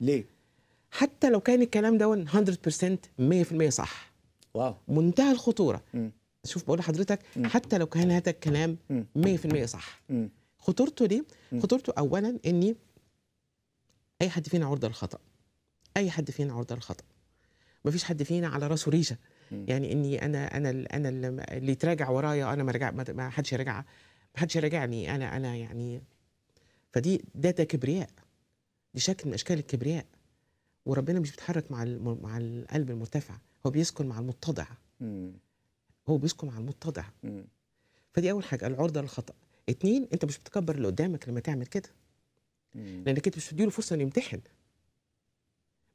ليه حتى لو كان الكلام ده 100% 100% صح واو منتهى الخطوره م. شوف بقول لحضرتك حتى لو كان هذا الكلام 100% صح م. خطورته ليه خطورته اولا اني اي حد فينا عرضه للخطا اي حد فينا عرضه للخطا ما فيش حد فينا على راسه ريشه يعني اني انا انا انا اللي يتراجع ورايا انا ما رجع ما حدش يراجع ما حدش يراجعني انا انا يعني فدي ده ده كبرياء دي شكل من اشكال الكبرياء وربنا مش بيتحرك مع مع القلب المرتفع هو بيسكن مع المتضع هو بيسكن مع المتضع فدي اول حاجه العرضه للخطا اتنين انت مش بتكبر اللي قدامك لما تعمل كده لانك انت مش بتديله فرصه انه يمتحن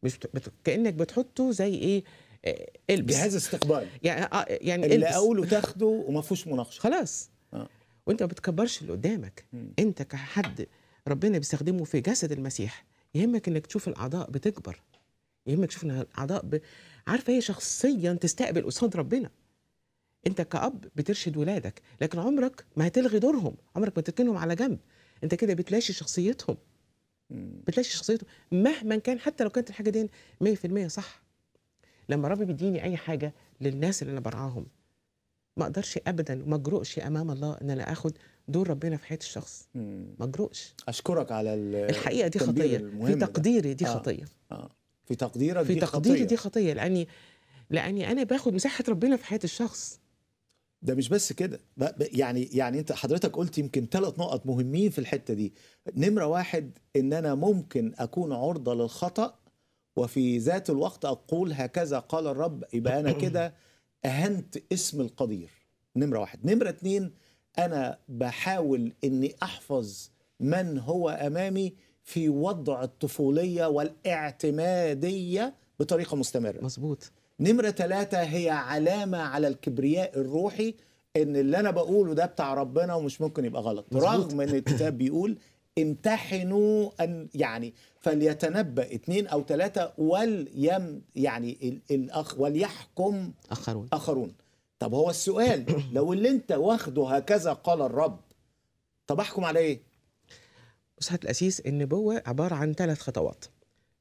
مش بت... كانك بتحطه زي ايه آه، البس جهاز استقبال يعني آه يعني اللي البس. اقوله تاخده وما فيهوش مناقشه خلاص آه. وانت ما بتكبرش اللي قدامك م. انت كحد ربنا بيستخدمه في جسد المسيح يهمك انك تشوف الاعضاء بتكبر يهمك تشوف ان الاعضاء ب... عارفه هي إيه؟ شخصيا تستقبل قصاد ربنا انت كاب بترشد ولادك لكن عمرك ما هتلغي دورهم عمرك ما تركنهم على جنب انت كده بتلاشي شخصيتهم بتلاقي شخصيته مهما كان حتى لو كانت الحاجه دي 100% صح لما ربي بيديني اي حاجه للناس اللي انا برعاهم ما اقدرش ابدا وما اجرؤش امام الله ان انا اخد دور ربنا في حياه الشخص ما اجرؤش
اشكرك على الحقيقه دي خطيه في تقديري دي آه. خطيه آه. في تقديرك في دي تقديري دي خطيه لاني لاني انا باخد مساحه ربنا في حياه الشخص ده مش بس كده يعني يعني انت حضرتك قلت يمكن ثلاث نقط مهمين في الحته دي نمره واحد ان انا ممكن اكون عرضه للخطا وفي ذات الوقت اقول هكذا قال الرب يبقى انا كده اهنت اسم القدير نمره واحد نمره اتنين انا بحاول اني احفظ من هو امامي في وضع الطفوليه والاعتماديه بطريقه مستمره مظبوط نمرة ثلاثة هي علامة على الكبرياء الروحي ان اللي انا بقوله ده بتاع ربنا ومش ممكن يبقى غلط مزبوط. رغم ان الكتاب بيقول امتحنوا ان يعني فليتنبأ اثنين او ثلاثة وليم يعني الاخ وليحكم اخرون اخرون طب هو السؤال <coughs> لو اللي انت واخده هكذا قال الرب طب احكم على ايه؟
مساحة الاسيس النبوة عبارة عن ثلاث خطوات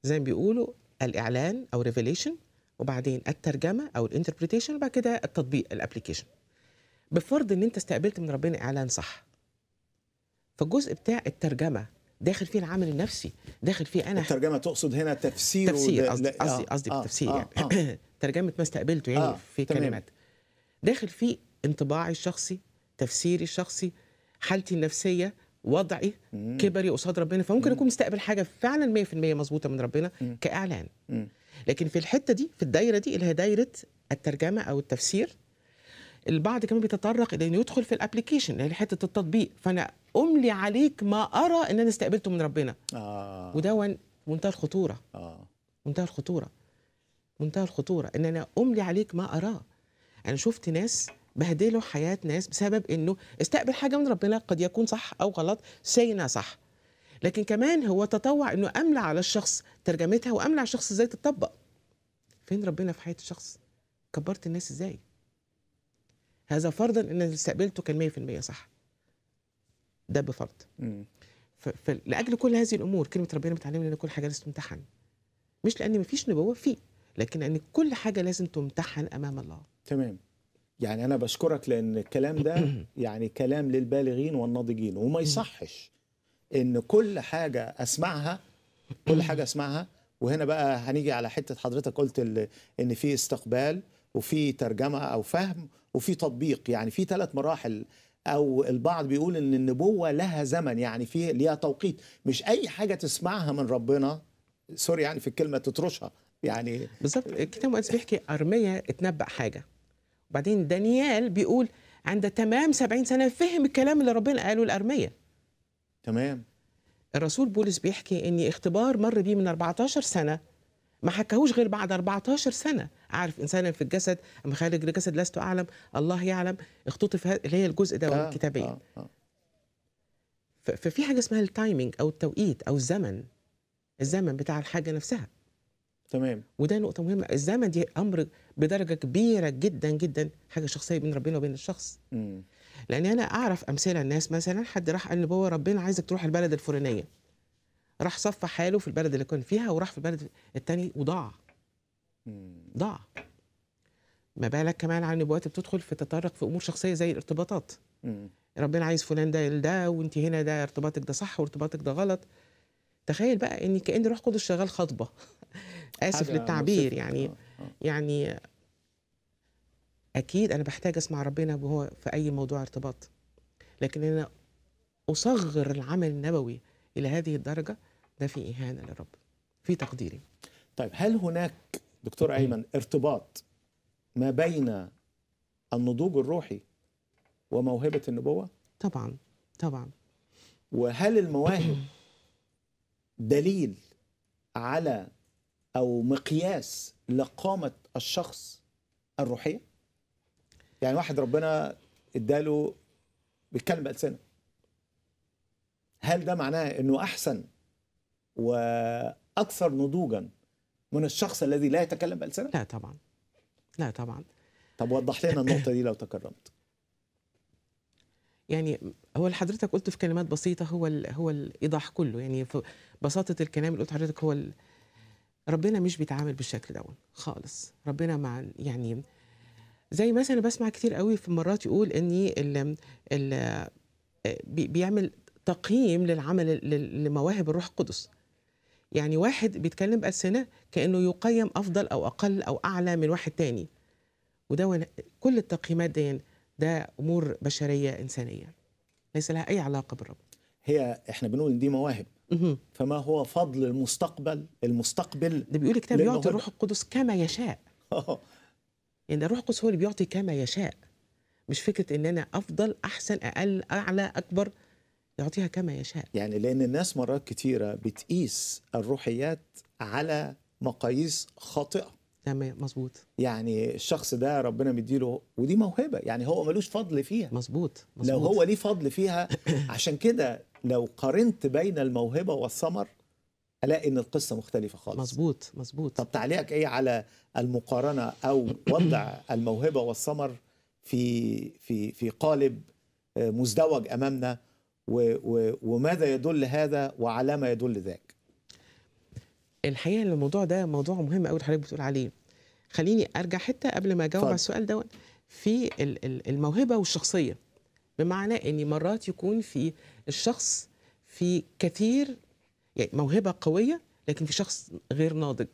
زي ما بيقولوا الاعلان او ريفيليشن وبعدين الترجمه او الانتربريتيشن وبعد كده التطبيق الابلكيشن بفرض ان انت استقبلت من ربنا اعلان صح فالجزء بتاع الترجمه داخل فيه العامل النفسي داخل فيه انا الترجمه تقصد هنا تفسير تفسير قصدي قصدي آه، قصدي آه، بالتفسير آه، يعني آه. <coughs> ترجمه ما استقبلته يعني آه. في تمام. كلمات داخل فيه انطباعي الشخصي تفسيري الشخصي حالتي النفسيه وضعي مم. كبري قصاد ربنا فممكن مم. اكون مستقبل حاجه فعلا 100% مظبوطه من ربنا مم. كاعلان مم. لكن في الحته دي في الدايره دي اللي هي دايره الترجمه او التفسير البعض كمان بيتطرق الى انه يدخل في الابلكيشن اللي يعني هي حته التطبيق فانا املي عليك ما ارى ان انا استقبلته من ربنا آه. وده منتهى الخطوره آه. منتهى الخطوره منتهى الخطوره ان انا املي عليك ما اراه انا شفت ناس بهدلوا حياه ناس بسبب انه استقبل حاجه من ربنا قد يكون صح او غلط سينا صح لكن كمان هو تطوع انه املى على الشخص ترجمتها واملى على الشخص ازاي تطبق فين ربنا في حياه الشخص كبرت الناس ازاي هذا فرضا ان اللي استقبلته كان 100% صح ده بفرض فلاجل كل هذه الامور كلمه ربنا بتعلمنا ان كل حاجه لازم تمتحن مش لان مفيش نبوه
فيه لكن ان كل حاجه لازم تمتحن امام الله تمام يعني انا بشكرك لان الكلام ده <coughs> يعني كلام للبالغين والناضجين وما يصحش ان كل حاجه اسمعها كل حاجه اسمعها وهنا بقى هنيجي على حته حضرتك قلت ان في استقبال وفي ترجمه او فهم وفي تطبيق يعني في ثلاث مراحل او البعض بيقول ان النبوه لها زمن يعني في ليها توقيت مش اي حاجه تسمعها من ربنا سوري يعني في الكلمه تطرشها يعني بالظبط الكتاب المقدس بيحكي ارميا اتنبأ حاجه وبعدين دانيال
بيقول عند تمام 70 سنه فهم الكلام اللي ربنا قاله لارميا تمام الرسول بولس بيحكي ان اختبار مر بيه من 14 سنه ما حكاهوش غير بعد 14 سنه عارف انسانا في الجسد ام خارج الجسد لست اعلم الله يعلم اختطف اللي هي الجزء ده آه الكتابيه آه آه. ففي حاجه اسمها التايمينج او التوقيت او الزمن الزمن بتاع الحاجه نفسها تمام وده نقطه مهمه الزمن دي امر بدرجه كبيره جدا جدا حاجه شخصيه بين ربنا وبين الشخص امم لاني انا اعرف امثله الناس مثلا حد راح قال لبابا ربنا عايزك تروح البلد الفلانيه راح صفى حاله في البلد اللي كان فيها وراح في البلد الثاني وضاع ضاع ما بالك كمان عن نبوات بتدخل في تطرق في امور شخصيه زي الارتباطات ربنا عايز فلان ده لده وانت هنا ده ارتباطك ده صح وارتباطك ده غلط تخيل بقى ان كان روح قدس شغال خطبه <laughs> اسف للتعبير يعني آه، آه. يعني اكيد انا بحتاج اسمع ربنا وهو في اي موضوع ارتباط لكن انا اصغر العمل النبوي
الى هذه الدرجه ده في اهانه للرب في تقديري طيب هل هناك دكتور ايمن ارتباط ما بين النضوج الروحي وموهبه النبوه
طبعا طبعا
وهل المواهب دليل على او مقياس لقامه الشخص الروحيه يعني واحد ربنا اداله بيتكلم بألسنة هل ده معناه انه احسن واكثر نضوجا من الشخص الذي لا يتكلم بألسنة؟ لا طبعا لا طبعا طب وضح لنا النقطة دي لو تكرمت
يعني هو اللي حضرتك قلته في كلمات بسيطة هو الـ هو الإيضاح كله يعني في بساطة الكلام اللي قلت حضرتك هو ربنا مش بيتعامل بالشكل ده خالص ربنا مع يعني زي مثلا بسمع كتير قوي في مرات يقول اني ال ال بيعمل تقييم للعمل لمواهب الروح القدس يعني واحد بيتكلم بألسنة كأنه يقيم أفضل أو أقل أو أعلى من واحد تاني وده كل التقييمات دي ده أمور بشرية إنسانية ليس لها أي علاقة بالرب
هي احنا بنقول دي مواهب فما هو فضل المستقبل المستقبل ده بيقول الكتاب يعطي الروح القدس كما يشاء يعني الروح القدس هو اللي بيعطي كما يشاء مش فكره ان انا افضل احسن اقل اعلى اكبر يعطيها كما يشاء يعني لان الناس مرات كتيره بتقيس الروحيات على مقاييس خاطئه تمام مظبوط يعني الشخص ده ربنا مديله ودي موهبه يعني هو ملوش فضل فيها مظبوط لو هو ليه فضل فيها عشان كده لو قارنت بين الموهبه والثمر الاقي ان القصه مختلفه خالص مظبوط مظبوط طب تعليقك ايه على المقارنه او وضع <clears throat> الموهبه والثمر في في في قالب آه، مزدوج امامنا و و وماذا يدل هذا وعلى ما يدل ذاك
الحقيقه الموضوع ده موضوع مهم قوي حضرتك بتقول عليه خليني ارجع حته قبل ما اجاوب على السؤال دوت في الموهبه والشخصيه بمعنى ان مرات يكون في الشخص في كثير يعني موهبه قويه لكن في شخص غير ناضج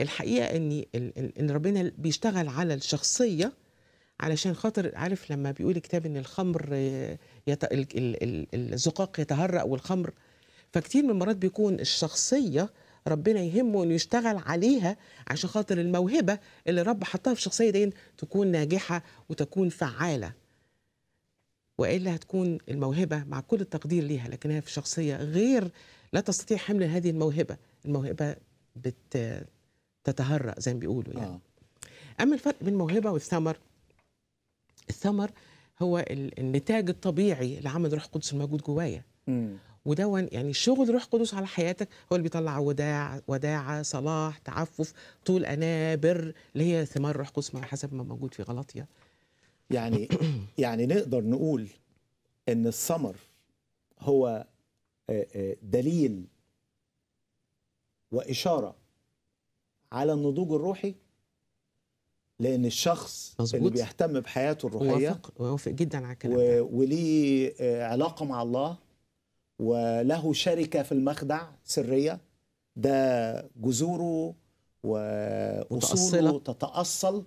الحقيقه ان ان ربنا بيشتغل على الشخصيه علشان خاطر عارف لما بيقول الكتاب ان الخمر يت... الزقاق يتهرق والخمر فكتير من المرات بيكون الشخصيه ربنا يهمه انه يشتغل عليها عشان خاطر الموهبه اللي رب حطها في الشخصيه دي تكون ناجحه وتكون فعاله والا هتكون الموهبه مع كل التقدير ليها لكنها في شخصيه غير لا تستطيع حمل هذه الموهبه الموهبه بت تتهرأ زي ما بيقولوا يعني آه. اما الفرق بين الموهبه والثمر الثمر هو النتاج الطبيعي لعمل روح قدس الموجود جوايا ودون يعني شغل روح قدس على حياتك هو اللي بيطلع وداع وداعة صلاح تعفف طول أنا بر اللي هي ثمار روح قدس على حسب ما موجود في غلطية
يعني <coughs> يعني نقدر نقول ان السمر هو آه، آه، دليل واشاره على النضوج الروحي لان الشخص مزبوط. اللي بيهتم بحياته الروحيه وافق جدا على الكلام وليه آه، علاقه مع الله وله شركه في المخدع سريه ده جذوره واصوله تتاصل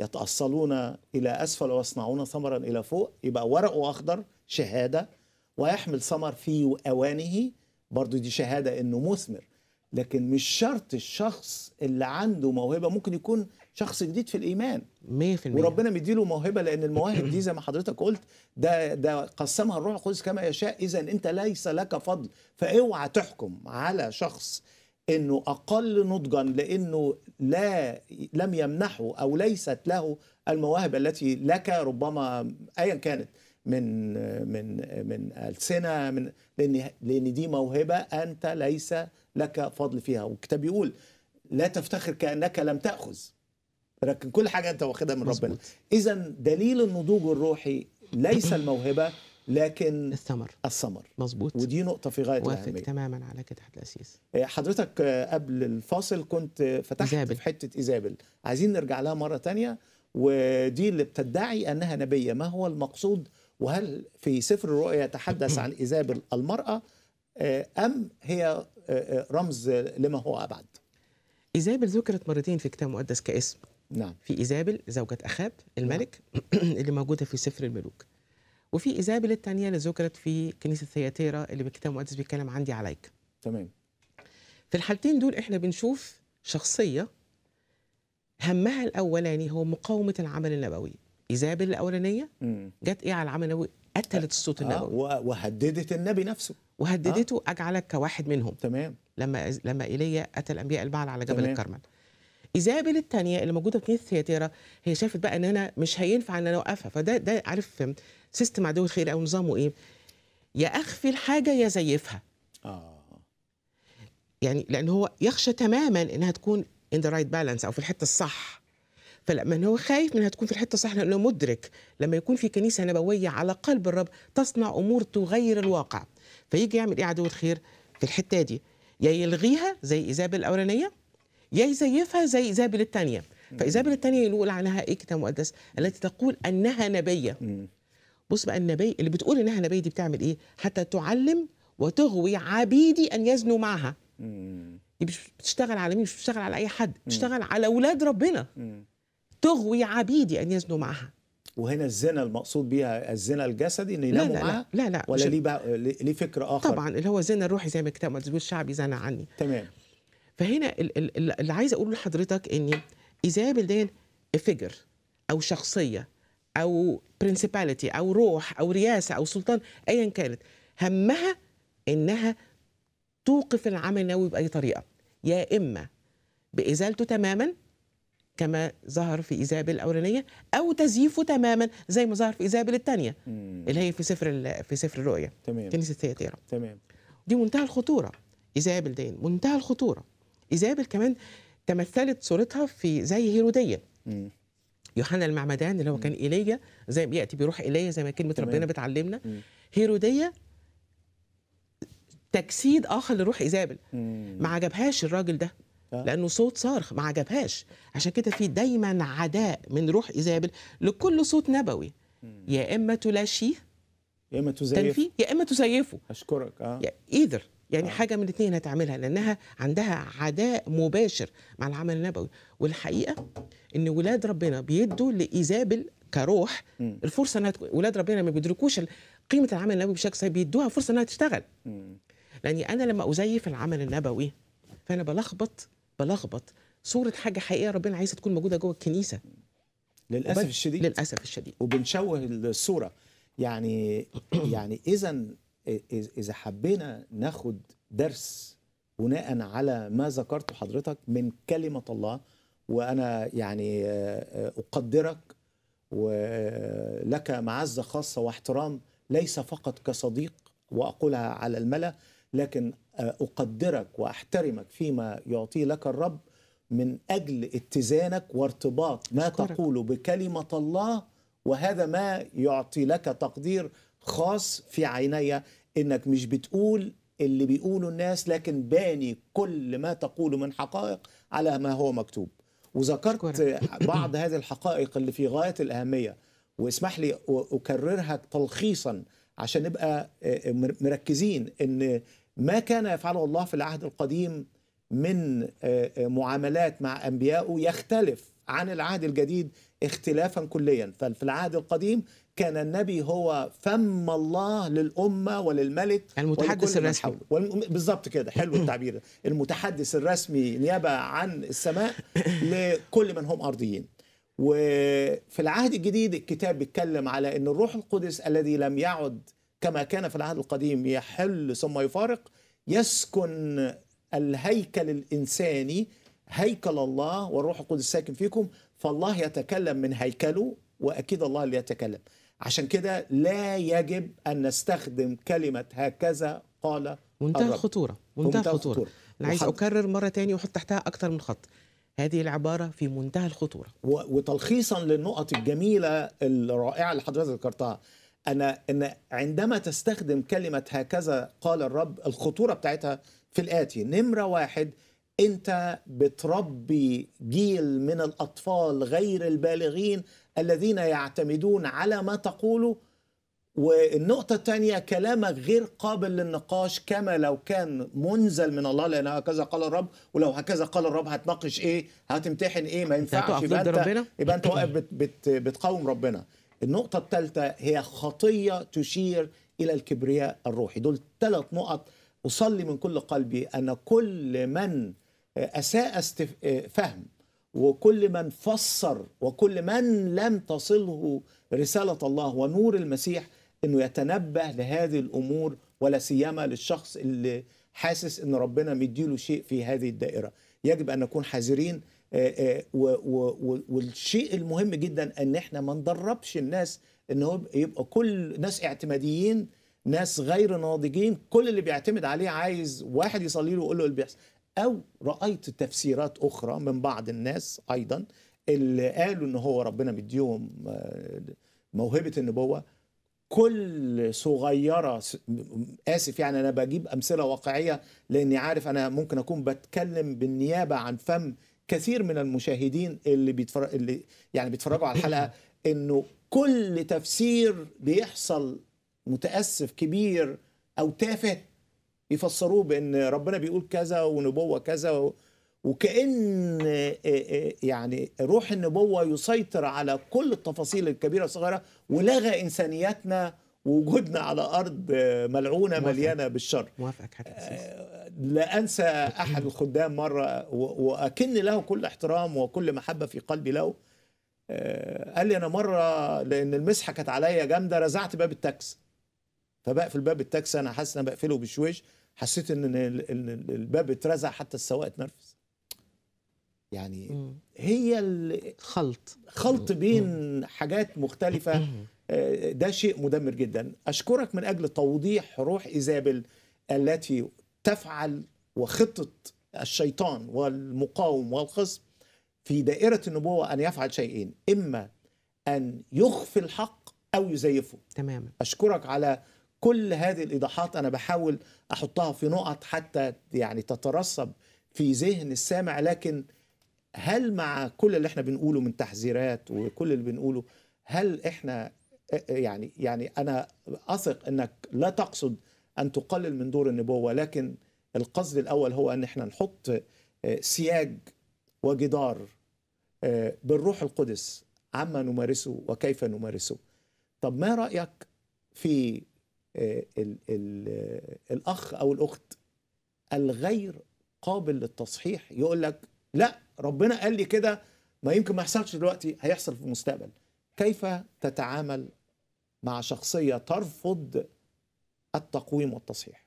يتأصلون إلى أسفل ويصنعون ثمرا إلى فوق يبقى ورقه أخضر شهادة ويحمل ثمر في أوانه برضو دي شهادة إنه مثمر لكن مش شرط الشخص اللي عنده موهبة ممكن يكون شخص جديد في الإيمان 100% وربنا مديله موهبة لأن المواهب دي زي ما حضرتك قلت ده ده قسمها الروح القدس كما يشاء إذا أنت ليس لك فضل فأوعى تحكم على شخص انه اقل نضجا لانه لا لم يمنحه او ليست له المواهب التي لك ربما ايا كانت من من من السنه من لان لان دي موهبه انت ليس لك فضل فيها والكتاب بيقول لا تفتخر كانك لم تاخذ لكن كل حاجه انت واخدها من ربنا اذا دليل النضوج الروحي ليس الموهبه لكن الثمر الثمر مظبوط ودي نقطه في غايه الاهميه
تماما على كده الاسيس
إيه، حضرتك آه، قبل الفاصل كنت آه، فتحت إزابل. في حته ايزابل عايزين نرجع لها مره ثانيه ودي اللي بتدعي انها نبيه ما هو المقصود وهل في سفر الرؤيا يتحدث <clears throat> عن ايزابل المراه آه، ام هي رمز لما هو ابعد
ايزابل ذكرت مرتين في كتاب مقدس كاسم نعم في ايزابل زوجة اخاب الملك نعم. <clears throat> اللي موجوده في سفر الملوك وفي إيزابل الثانية اللي ذكرت في كنيسة ثياتيرا اللي بالكتاب المقدس بيتكلم عندي عليك تمام في الحالتين دول احنا بنشوف شخصية همها الأولاني هو مقاومة العمل النبوي إيزابل الأولانية جت إيه على العمل النبوي قتلت الصوت آه، النبوي آه وهددت النبي نفسه وهددته آه. أجعلك كواحد منهم تمام لما لما ايليا قتل انبياء البعل على جبل تمام. الكرمل ايزابل الثانيه اللي موجوده في كنيسه ثياتيرا هي شافت بقى ان انا مش هينفع ان انا اوقفها فده ده عارف سيستم عدو الخير او نظامه ايه يا اخفي الحاجه يا زيفها اه يعني لان هو يخشى تماما انها تكون ان ذا رايت بالانس او في الحته الصح فلما هو خايف منها تكون في الحته الصح لانه مدرك لما يكون في كنيسه نبويه على قلب الرب تصنع امور تغير الواقع فيجي يعمل ايه عدو الخير في الحته دي يا يلغيها زي ايزابل الاولانيه يا يزيفها زي ايزابل الثانيه فايزابل الثانيه يقول عنها ايه كتاب مقدس التي تقول انها نبيه بص بقى النبي اللي بتقول انها نبي دي بتعمل ايه حتى تعلم وتغوي عبيدي ان يزنوا معها دي مش بتشتغل على مين مش بتشتغل على اي حد بتشتغل على اولاد ربنا تغوي عبيدي ان يزنوا معها
وهنا الزنا المقصود بيها الزنا الجسدي ان يناموا لا لا, لا لا لا ولا ليه بقى ليه فكر اخر طبعا
اللي هو الزنا الروحي زي ما كتاب مدزوج شعبي زنى عني تمام فهنا اللي عايز اقوله لحضرتك ان ايزابل دي فيجر او شخصيه او برنسباليتي او روح او رياسه او سلطان ايا كانت همها انها توقف العمل النووي باي طريقه يا اما بازالته تماما كما ظهر في ايزابل الاولانيه او تزييفه تماما زي ما ظهر في ايزابل الثانيه اللي هي في سفر في سفر الرؤيا تمام كنيسه تياتيرا تمام دي منتهى الخطوره ايزابل دين منتهى الخطوره ايزابل كمان تمثلت صورتها في زي هيروديه يوحنا المعمدان اللي هو كان ايليا زي بياتي بيروح ايليا زي ما كلمه ربنا بتعلمنا هيروديه تجسيد اخر لروح ايزابل ما عجبهاش الراجل ده آه. لانه صوت صارخ ما عجبهاش عشان كده في دايما عداء من روح ايزابل لكل صوت نبوي يا اما تلاشيه يا اما تزيف يا اما تزيفه اشكرك اه ايذر يعني آه. حاجه من الاثنين هتعملها لانها عندها عداء مباشر مع العمل النبوي والحقيقه ان ولاد ربنا بيدوا لايزابل كروح الفرصه انها ولاد ربنا ما بيدركوش قيمه العمل النبوي بشكل صحيح بيدوها فرصه انها تشتغل لاني انا لما ازيف العمل النبوي فانا بلخبط بلخبط صوره حاجه حقيقيه ربنا عايزها تكون موجوده جوه الكنيسه للاسف وبد... الشديد للاسف الشديد
وبنشوه الصوره يعني يعني اذا اذا حبينا ناخد درس بناء على ما ذكرته حضرتك من كلمه الله وانا يعني آه، اقدرك ولك معزه خاصه واحترام ليس فقط كصديق واقولها على الملا لكن آه، اقدرك واحترمك فيما يعطيه لك الرب من اجل اتزانك وارتباط ما تقوله بكلمه الله وهذا ما يعطي لك تقدير خاص في عيني انك مش بتقول اللي بيقوله الناس لكن باني كل ما تقوله من حقائق على ما هو مكتوب وذكرت <laughs> بعض <clears throat> هذه الحقائق اللي في غايه الاهميه واسمح لي اكررها تلخيصا عشان نبقى مركزين ان ما كان يفعله الله في العهد القديم من معاملات مع انبيائه يختلف عن العهد الجديد اختلافا كليا ففي العهد القديم كان النبي هو فم الله للأمة وللملك المتحدث الرسمي والم... بالظبط كده حلو <clears throat> التعبير المتحدث الرسمي نيابة عن السماء <clears throat> لكل من هم أرضيين وفي العهد الجديد الكتاب بيتكلم على أن الروح القدس الذي لم يعد كما كان في العهد القديم يحل ثم يفارق يسكن الهيكل الإنساني هيكل الله والروح القدس ساكن فيكم فالله يتكلم من هيكله واكيد الله اللي يتكلم عشان كده لا يجب أن نستخدم كلمة هكذا قال منتهى الخطورة منتهى الخطورة أنا عايز
أكرر مرة تانية وأحط تحتها اكثر من خط
هذه العبارة في منتهى الخطورة وتلخيصا للنقط الجميلة الرائعة اللي حضرتك ذكرتها أنا أن عندما تستخدم كلمة هكذا قال الرب الخطورة بتاعتها في الآتي نمرة واحد أنت بتربي جيل من الأطفال غير البالغين الذين يعتمدون على ما تقوله والنقطة الثانية كلامك غير قابل للنقاش كما لو كان منزل من الله لأن هكذا قال الرب ولو هكذا قال الرب هتناقش إيه هتمتحن إيه ما ينفعش يبقى أنت, ربنا؟ يبقى أنت واقف <laughs> بت بت بتقاوم ربنا النقطة الثالثة هي خطية تشير إلى الكبرياء الروحي دول ثلاث نقط أصلي من كل قلبي أن كل من أساء فهم وكل من فسر وكل من لم تصله رسالة الله ونور المسيح أنه يتنبه لهذه الأمور ولا سيما للشخص اللي حاسس أن ربنا مديله شيء في هذه الدائرة يجب أن نكون حذرين آه، آه، والشيء المهم جدا أن احنا ما ندربش الناس هو يبقى كل ناس اعتماديين ناس غير ناضجين كل اللي بيعتمد عليه عايز واحد يصلي له ويقول له اللي بيحصل أو رأيت تفسيرات أخرى من بعض الناس أيضا اللي قالوا إن هو ربنا مديهم آه، موهبة النبوة كل صغيره اسف يعني انا بجيب امثله واقعيه لاني عارف انا ممكن اكون بتكلم بالنيابه عن فم كثير من المشاهدين اللي بيتفرج اللي يعني بيتفرجوا على الحلقه <clears throat> انه كل تفسير بيحصل متاسف كبير او تافه يفسروه بان ربنا بيقول كذا ونبوه كذا وكان آه، آه، يعني روح النبوه يسيطر على كل التفاصيل الكبيره والصغيره ولغى انسانيتنا وجودنا على ارض آه، ملعونه مليانه بالشر موافقك لا انسى احد الخدام مره واكن له كل احترام وكل محبه في قلبي له قال لي انا مره لان المسحه كانت عليا جامده رزعت باب التاكسي فبقفل باب التاكسي انا حاسس ان انا بقفله بشويش حسيت ان الباب اترزع حتى السواق اتنرفز يعني هي خلط خلط بين حاجات مختلفه آه، ده شيء مدمر جدا اشكرك من اجل توضيح روح ايزابل التي تفعل وخطه الشيطان والمقاوم والخصم في دائره النبوه ان يفعل شيئين اما ان يخفي الحق او يزيفه تماما اشكرك على كل هذه الايضاحات انا بحاول احطها في نقط حتى يعني تترسب في ذهن السامع لكن هل مع كل اللي احنا بنقوله من تحذيرات وكل اللي بنقوله هل احنا آه، آه، يعني يعني انا اثق انك لا تقصد ان تقلل من دور النبوه لكن القصد الاول هو ان احنا نحط آه، سياج وجدار بالروح القدس عما نمارسه وكيف نمارسه طب ما رايك في آه، ال ال آه، الاخ او الاخت الغير قابل للتصحيح يقول لك لا ربنا قال لي كده ما يمكن ما يحصلش دلوقتي هيحصل في المستقبل كيف تتعامل مع شخصيه ترفض التقويم والتصحيح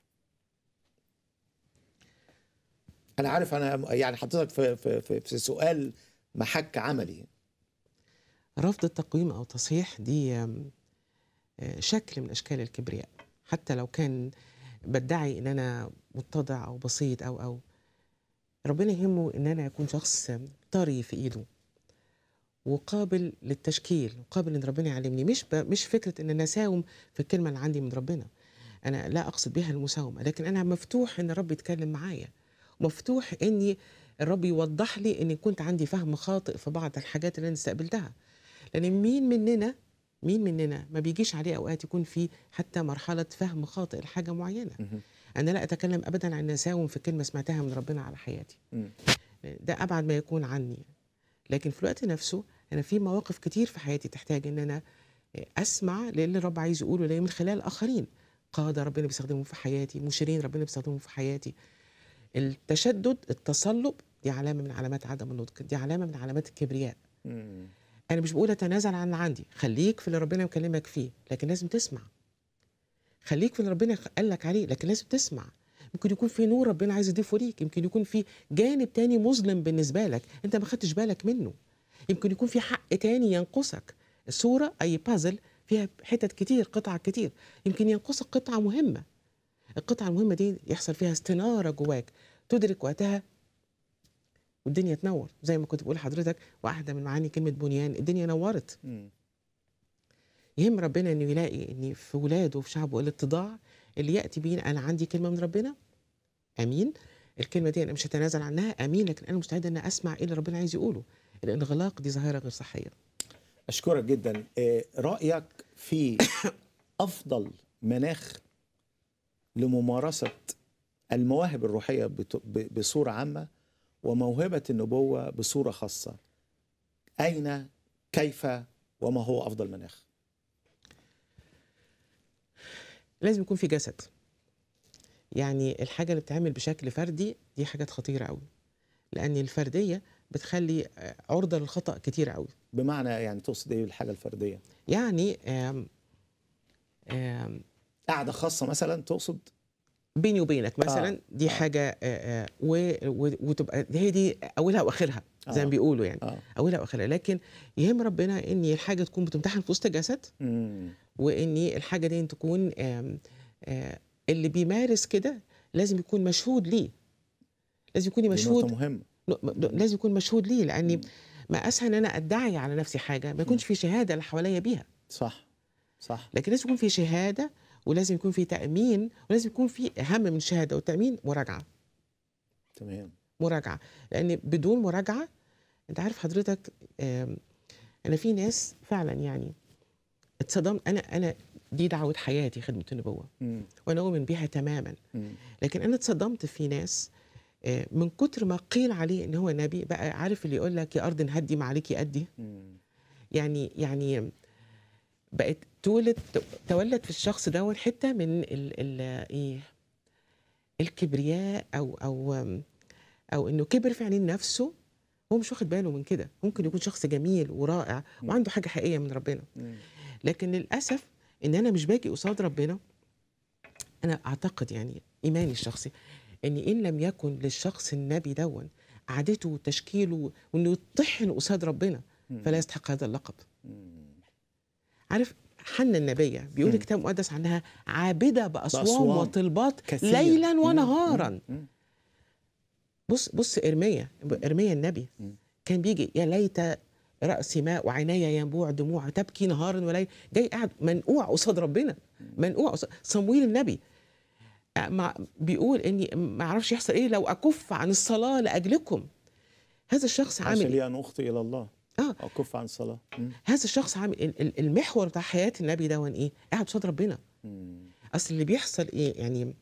انا عارف انا يعني حضرتك في في في, في سؤال محك عملي
رفض التقويم او التصحيح دي آه، شكل من اشكال الكبرياء حتى لو كان بدعي ان انا متضع او بسيط او او ربنا يهمه ان انا اكون شخص طري في ايده وقابل للتشكيل وقابل ان ربنا يعلمني مش ب... مش فكره ان انا اساوم في الكلمه اللي عندي من ربنا انا لا اقصد بها المساومه لكن انا مفتوح ان الرب يتكلم معايا مفتوح اني الرب يوضح لي اني كنت عندي فهم خاطئ في بعض الحاجات اللي انا استقبلتها لان مين مننا مين مننا ما بيجيش عليه اوقات يكون في حتى مرحله فهم خاطئ لحاجه معينه انا لا اتكلم ابدا عن نساوم في كلمه سمعتها من ربنا على حياتي ده ابعد ما يكون عني لكن في الوقت نفسه انا في مواقف كتير في حياتي تحتاج ان انا اسمع للي الرب عايز يقوله لي من خلال اخرين قاده ربنا بيستخدمهم في حياتي مشيرين ربنا بيستخدمهم في حياتي التشدد التصلب دي علامه من علامات عدم النضج دي علامه من علامات الكبرياء انا مش بقول اتنازل عن اللي عندي خليك في اللي ربنا مكلمك فيه لكن لازم تسمع خليك في اللي ربنا قال لك عليه لكن لازم تسمع ممكن يكون في نور ربنا عايز يضيفه ليك يمكن يكون في جانب تاني مظلم بالنسبه لك انت ما خدتش بالك منه يمكن يكون في حق تاني ينقصك الصوره اي بازل فيها حتت كتير قطع كتير يمكن ينقصك قطعه مهمه القطعه المهمه دي يحصل فيها استناره جواك تدرك وقتها والدنيا تنور زي ما كنت بقول لحضرتك واحده من معاني كلمه بنيان الدنيا نورت يهم ربنا انه يلاقي ان في ولاده وفي شعبه الاتضاع اللي ياتي بين انا عندي كلمه من ربنا امين الكلمه دي انا مش هتنازل عنها امين لكن انا مستعده ان اسمع ايه اللي
ربنا عايز يقوله الانغلاق دي ظاهره غير صحيه اشكرك جدا آه، رايك في <coughs> افضل مناخ لممارسه المواهب الروحيه بصوره عامه وموهبة النبوة بصورة خاصة أين كيف وما هو أفضل مناخ لازم يكون في جسد
يعني الحاجة اللي بتتعمل بشكل فردي دي حاجات خطيرة قوي لأن الفردية
بتخلي عرضة للخطأ كتير قوي بمعنى يعني تقصد إيه الحاجة الفردية؟ يعني آم آم قاعدة خاصة مثلا تقصد بيني
وبينك آه. مثلا دي آه. حاجه آه، و... وتبقى هي دي اولها واخرها زي ما بيقولوا يعني اولها واخرها لكن يهم ربنا ان الحاجه تكون بتمتحن في وسط جسد وان الحاجه دي تكون اللي بيمارس كده لازم يكون مشهود ليه لازم يكون مشهود مهم. لازم يكون مشهود ليه لاني ما اسهل ان انا ادعي على نفسي حاجه ما يكونش في شهاده اللي حواليا بيها صح صح لكن لازم يكون في شهاده ولازم يكون في تامين ولازم يكون في اهم من شهاده وتامين مراجعه تمام مراجعه لان بدون مراجعه انت عارف حضرتك انا في ناس فعلا يعني اتصدم انا انا دي دعوه حياتي خدمه النبوه وانا اؤمن بها تماما مم. لكن انا اتصدمت في ناس آه، من كتر ما قيل عليه ان هو نبي بقى عارف اللي يقول لك يا ارض هدي ما عليك يأدي يعني يعني بقت تولد تولد في الشخص دوت حته من ال ال ايه الكبرياء او او او انه كبر في عينين نفسه هو مش واخد باله من كده ممكن يكون شخص جميل ورائع وعنده حاجه حقيقيه من ربنا لكن للاسف ان انا مش باجي قصاد ربنا انا اعتقد يعني ايماني الشخصي ان ان لم يكن للشخص النبي دون عادته وتشكيله وانه يطحن قصاد ربنا فلا يستحق هذا اللقب عارف حنا النبية بيقول الكتاب المقدس عنها عابدة بأصوام, بأصوام وطلبات كثير. ليلا ونهارا بص بص إرمية إرمية النبي مم. كان بيجي يا ليت رأسي ماء وعيني ينبوع دموع تبكي نهارا وليل جاي قاعد منقوع قصاد ربنا منقوع قصاد صمويل النبي مع بيقول اني ما اعرفش يحصل ايه لو اكف عن الصلاه لاجلكم هذا الشخص عامل عشان لي إيه؟ ان اخطي الى الله اه او كف عن الصلاه هذا الشخص عامل المحور بتاع حياه النبي ده ايه؟ قاعد قصاد ربنا اصل اللي بيحصل ايه يعني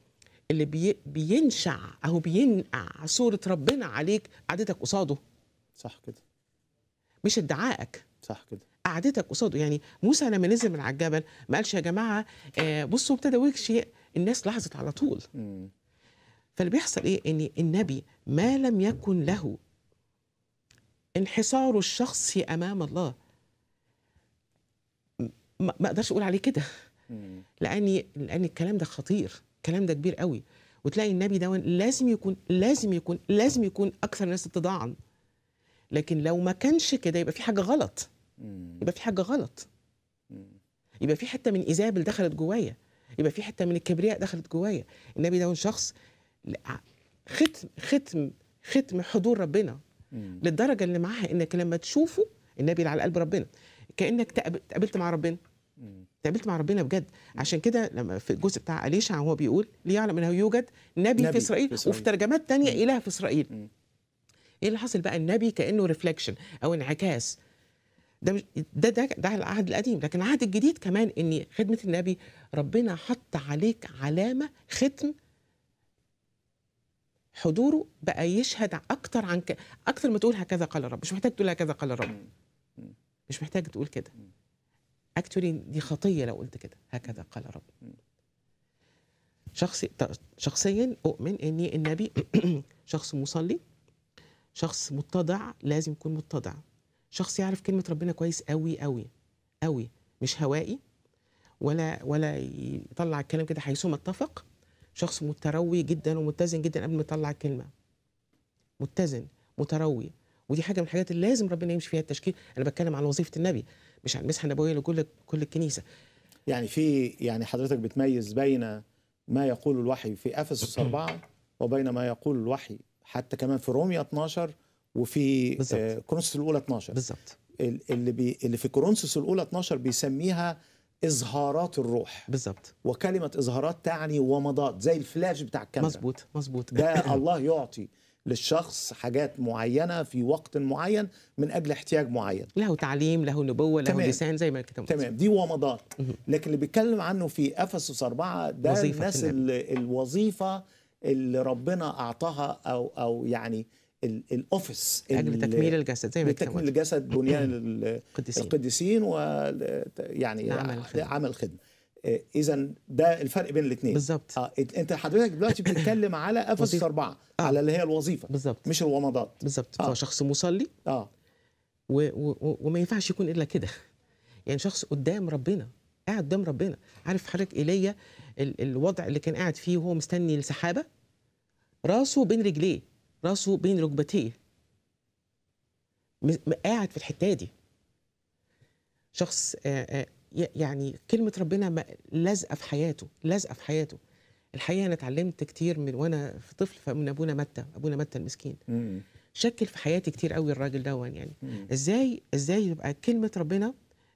اللي بي بينشع او بينقع صوره ربنا عليك قعدتك قصاده صح كده مش ادعائك صح كده قعدتك قصاده يعني موسى لما نزل من على الجبل ما قالش يا جماعه آه بصوا ابتدى شيء الناس لاحظت على طول مم. فاللي بيحصل ايه ان النبي ما لم يكن له انحصاره الشخصي امام الله ما اقدرش اقول عليه كده لاني لان الكلام ده خطير الكلام ده كبير قوي وتلاقي النبي ده لازم يكون لازم يكون لازم يكون اكثر الناس اتضاعا لكن لو ما كانش كده يبقى في حاجه غلط يبقى في حاجه غلط يبقى في حته من ايزابل دخلت جوايا يبقى في حته من الكبرياء دخلت جوايا النبي ده شخص ختم ختم ختم حضور ربنا للدرجه اللي معاها انك لما تشوفه النبي اللي على قلب ربنا كانك تقابلت مع ربنا تقابلت مع ربنا بجد عشان كده لما في الجزء بتاع اليشع هو بيقول ليعلم انه يوجد نبي, نبي في, إسرائيل في اسرائيل وفي ترجمات تانية اله في اسرائيل مم. ايه اللي حصل بقى النبي كانه ريفلكشن او انعكاس ده ده ده ده العهد القديم لكن العهد الجديد كمان ان خدمه النبي ربنا حط عليك علامه ختم حضوره بقى يشهد اكتر عن ك... اكتر ما تقول هكذا قال الرب مش محتاج تقول هكذا قال الرب مش محتاج تقول كده اكتولي دي خطيه لو قلت كده هكذا قال الرب شخصي شخصيا اؤمن ان النبي <coughs> شخص مصلي شخص متضع لازم يكون متضع شخص يعرف كلمه ربنا كويس قوي قوي قوي مش هوائي ولا ولا يطلع الكلام كده حيثما اتفق شخص متروي جدا ومتزن جدا قبل ما يطلع الكلمه متزن متروي ودي حاجه من الحاجات اللي لازم ربنا يمشي فيها التشكيل انا بتكلم عن وظيفه النبي مش عن المسحه النبويه لكل كل الكنيسه
يعني في يعني حضرتك بتميز بين ما يقول الوحي في افسس 4 <coughs> وبين ما يقول الوحي حتى كمان في روميا 12 وفي آه، كورنثوس الاولى 12 بالظبط اللي بي اللي في كورنثوس الاولى 12 بيسميها إظهارات الروح بالظبط وكلمة إظهارات تعني ومضات زي الفلاش بتاع الكاميرا مظبوط مظبوط ده <laughs> الله يعطي للشخص حاجات معينة في وقت معين من أجل احتياج معين له تعليم له نبوة له لسان زي ما الكتاب تمام دي ومضات لكن اللي بيتكلم عنه في أفسس أربعة ده الناس الوظيفة اللي ربنا أعطاها أو, أو يعني الاوفيس لاجل تكميل الجسد زي ما تكميل الجسد بنيان <clears throat> القديسين ويعني يعني عمل خدمه إيه، اذا ده الفرق بين الاثنين بالظبط آه انت حضرتك دلوقتي بتتكلم على <laughs> افسس اربعه آه. على اللي هي الوظيفه بالظبط مش الومضات بالظبط آه. شخص مصلي
اه و و وما ينفعش يكون الا كده يعني شخص قدام ربنا قاعد قدام ربنا عارف حضرتك ايليا الوضع اللي كان قاعد فيه وهو مستني السحابه راسه بين رجليه راسه بين ركبتيه قاعد في الحته دي شخص يعني كلمه ربنا لازقه في حياته لازقه في حياته الحقيقه انا اتعلمت كتير من وانا في طفل من ابونا متى ابونا متى المسكين شكل في حياتي كتير قوي الراجل دون يعني ازاي ازاي يبقى كلمه ربنا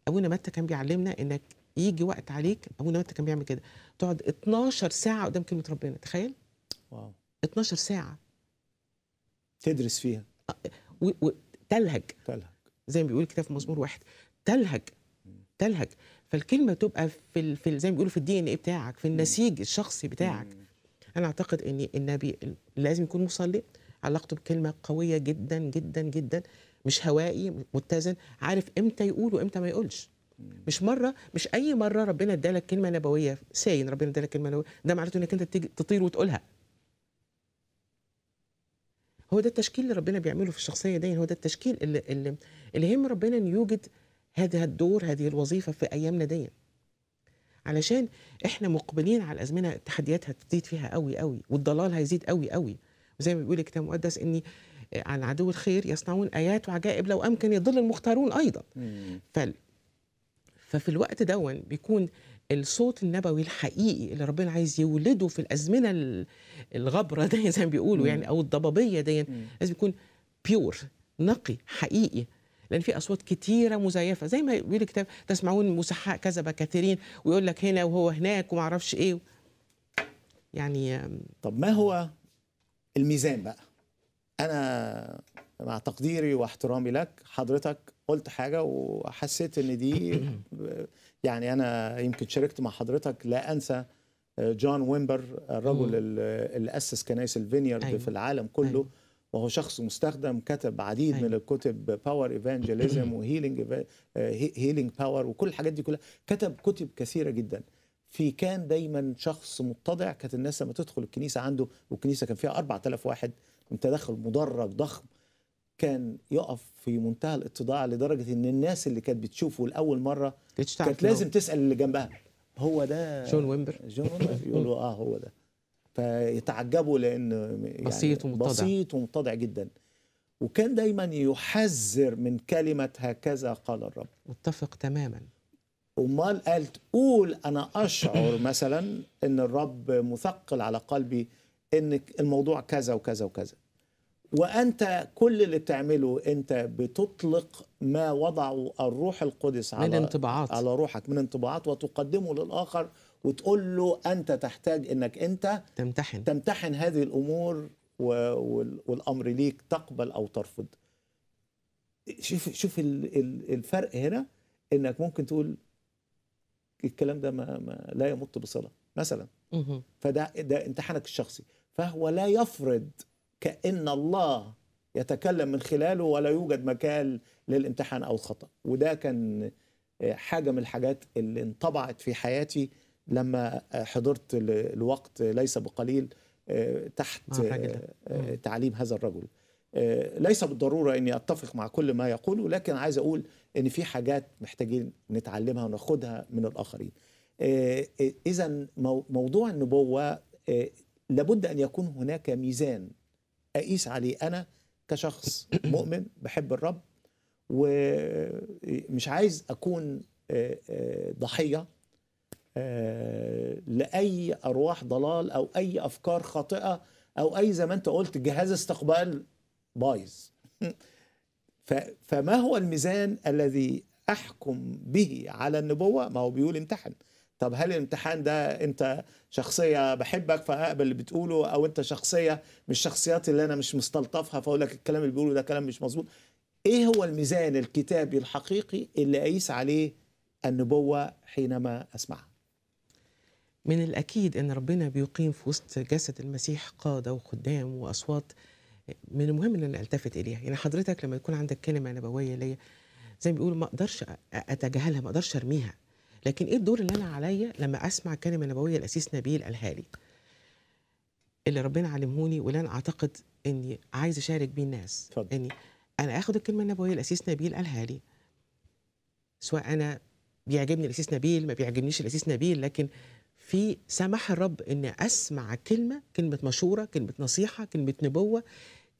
ابونا متى كان بيعلمنا انك يجي وقت عليك ابونا متى كان بيعمل كده تقعد 12 ساعه قدام كلمه ربنا تخيل واو 12 ساعه تدرس فيها وتلهج تلهج زي ما بيقول الكتاب في مزمور واحد تلهج تلهج فالكلمه تبقى في ال... في زي ما بيقولوا في الدي ان ايه بتاعك في النسيج الشخصي بتاعك انا اعتقد ان النبي لازم يكون مصلي علاقته بكلمه قويه جدا جدا جدا مش هوائي متزن عارف امتى يقول وامتى ما يقولش مش مره مش اي مره ربنا ادالك كلمه نبويه ساين ربنا ادالك كلمه نبويه ده معناته انك انت تطير وتقولها هو ده التشكيل اللي ربنا بيعمله في الشخصيه دي هو ده التشكيل اللي اللي, اللي يهم ربنا ان يوجد هذا الدور هذه الوظيفه في ايامنا دي علشان احنا مقبلين على الازمنه التحديات هتزيد فيها قوي قوي والضلال هيزيد قوي قوي وزي ما بيقول الكتاب المقدس اني عن عدو الخير يصنعون ايات وعجائب لو امكن يضل المختارون ايضا ففي الوقت دون بيكون الصوت النبوي الحقيقي اللي ربنا عايز يولده في الازمنه الغبره دي زي ما بيقولوا يعني او الضبابيه دي لازم يكون بيور نقي حقيقي لان في اصوات كتيره مزيفه زي ما بيقول الكتاب تسمعون مسحاء كذا كثيرين ويقول لك هنا وهو هناك وما اعرفش ايه يعني طب
ما هو الميزان بقى انا مع تقديري واحترامي لك حضرتك قلت حاجه وحسيت ان دي <clears throat> يعني انا يمكن شاركت مع حضرتك لا انسى آه، جون ويمبر آه، الرجل اللي اسس كنائس الفينيارد أيوة. في العالم كله أيوة. وهو شخص مستخدم كتب عديد أيوة. من الكتب باور ايفانجيليزم وهيلينج هيلينج باور وكل الحاجات دي كلها كتب كتب كثيره جدا في كان دايما شخص متضع كانت الناس لما تدخل الكنيسه عنده والكنيسه كان فيها 4000 واحد تدخل مدرج ضخم كان يقف في منتهى الاتضاع لدرجه ان الناس اللي كانت بتشوفه لاول مره كانت لازم تسال اللي جنبها هو ده جون ويمبر جون ويمبر يقولوا اه هو ده فيتعجبوا لان يعني بسيط ومتضع بسيط ومتضع جدا وكان دايما يحذر من كلمه هكذا قال الرب متفق تماما امال قال تقول انا اشعر مثلا ان الرب مثقل على قلبي ان الموضوع كذا وكذا وكذا وانت كل اللي بتعمله انت بتطلق ما وضعه الروح القدس على من انطباعات على روحك من انطباعات وتقدمه للاخر وتقول له انت تحتاج انك انت تمتحن تمتحن هذه الامور والامر ليك تقبل او ترفض شوف شوف الفرق هنا انك ممكن تقول الكلام ده ما, ما لا يمت بصله مثلا فده ده امتحانك الشخصي فهو لا يفرض كأن الله يتكلم من خلاله ولا يوجد مكان للامتحان أو الخطأ وده كان آه، حاجة من الحاجات اللي انطبعت في حياتي لما آه، حضرت الوقت ليس بقليل آه، تحت تعليم هذا الرجل ليس بالضرورة أني أتفق مع كل ما يقوله لكن عايز أقول أن في حاجات محتاجين نتعلمها وناخدها من الآخرين إذا موضوع النبوة لابد أن يكون هناك ميزان اقيس عليه انا كشخص <coughs> مؤمن بحب الرب ومش عايز اكون آه، آه، ضحيه آه، لاي ارواح ضلال او اي افكار خاطئه او اي زي ما انت قلت جهاز استقبال بايظ <laughs> فما هو الميزان الذي احكم به على النبوه ما هو بيقول امتحن طب هل الامتحان ده انت شخصيه بحبك فاقبل اللي بتقوله او انت شخصيه من الشخصيات اللي انا مش مستلطفها فاقول لك الكلام اللي بيقوله ده كلام مش مظبوط ايه هو الميزان الكتابي الحقيقي اللي اقيس عليه النبوه حينما اسمعها
من الاكيد ان ربنا بيقيم في وسط جسد المسيح قاده وخدام واصوات من المهم ان انا التفت اليها يعني حضرتك لما يكون عندك كلمه نبويه ليا زي ما بيقولوا ما اقدرش اتجاهلها ما اقدرش ارميها لكن ايه الدور اللي انا عليا لما اسمع الكلمه النبويه الاسيس نبيل قالها لي اللي ربنا علمهوني واللي انا اعتقد اني عايز اشارك بيه الناس فضل. اني انا اخد الكلمه النبويه الاسيس نبيل قالها لي سواء انا بيعجبني الاسيس نبيل ما بيعجبنيش الاسيس نبيل لكن في سمح الرب اني اسمع كلمه كلمه مشوره كلمه نصيحه كلمه نبوه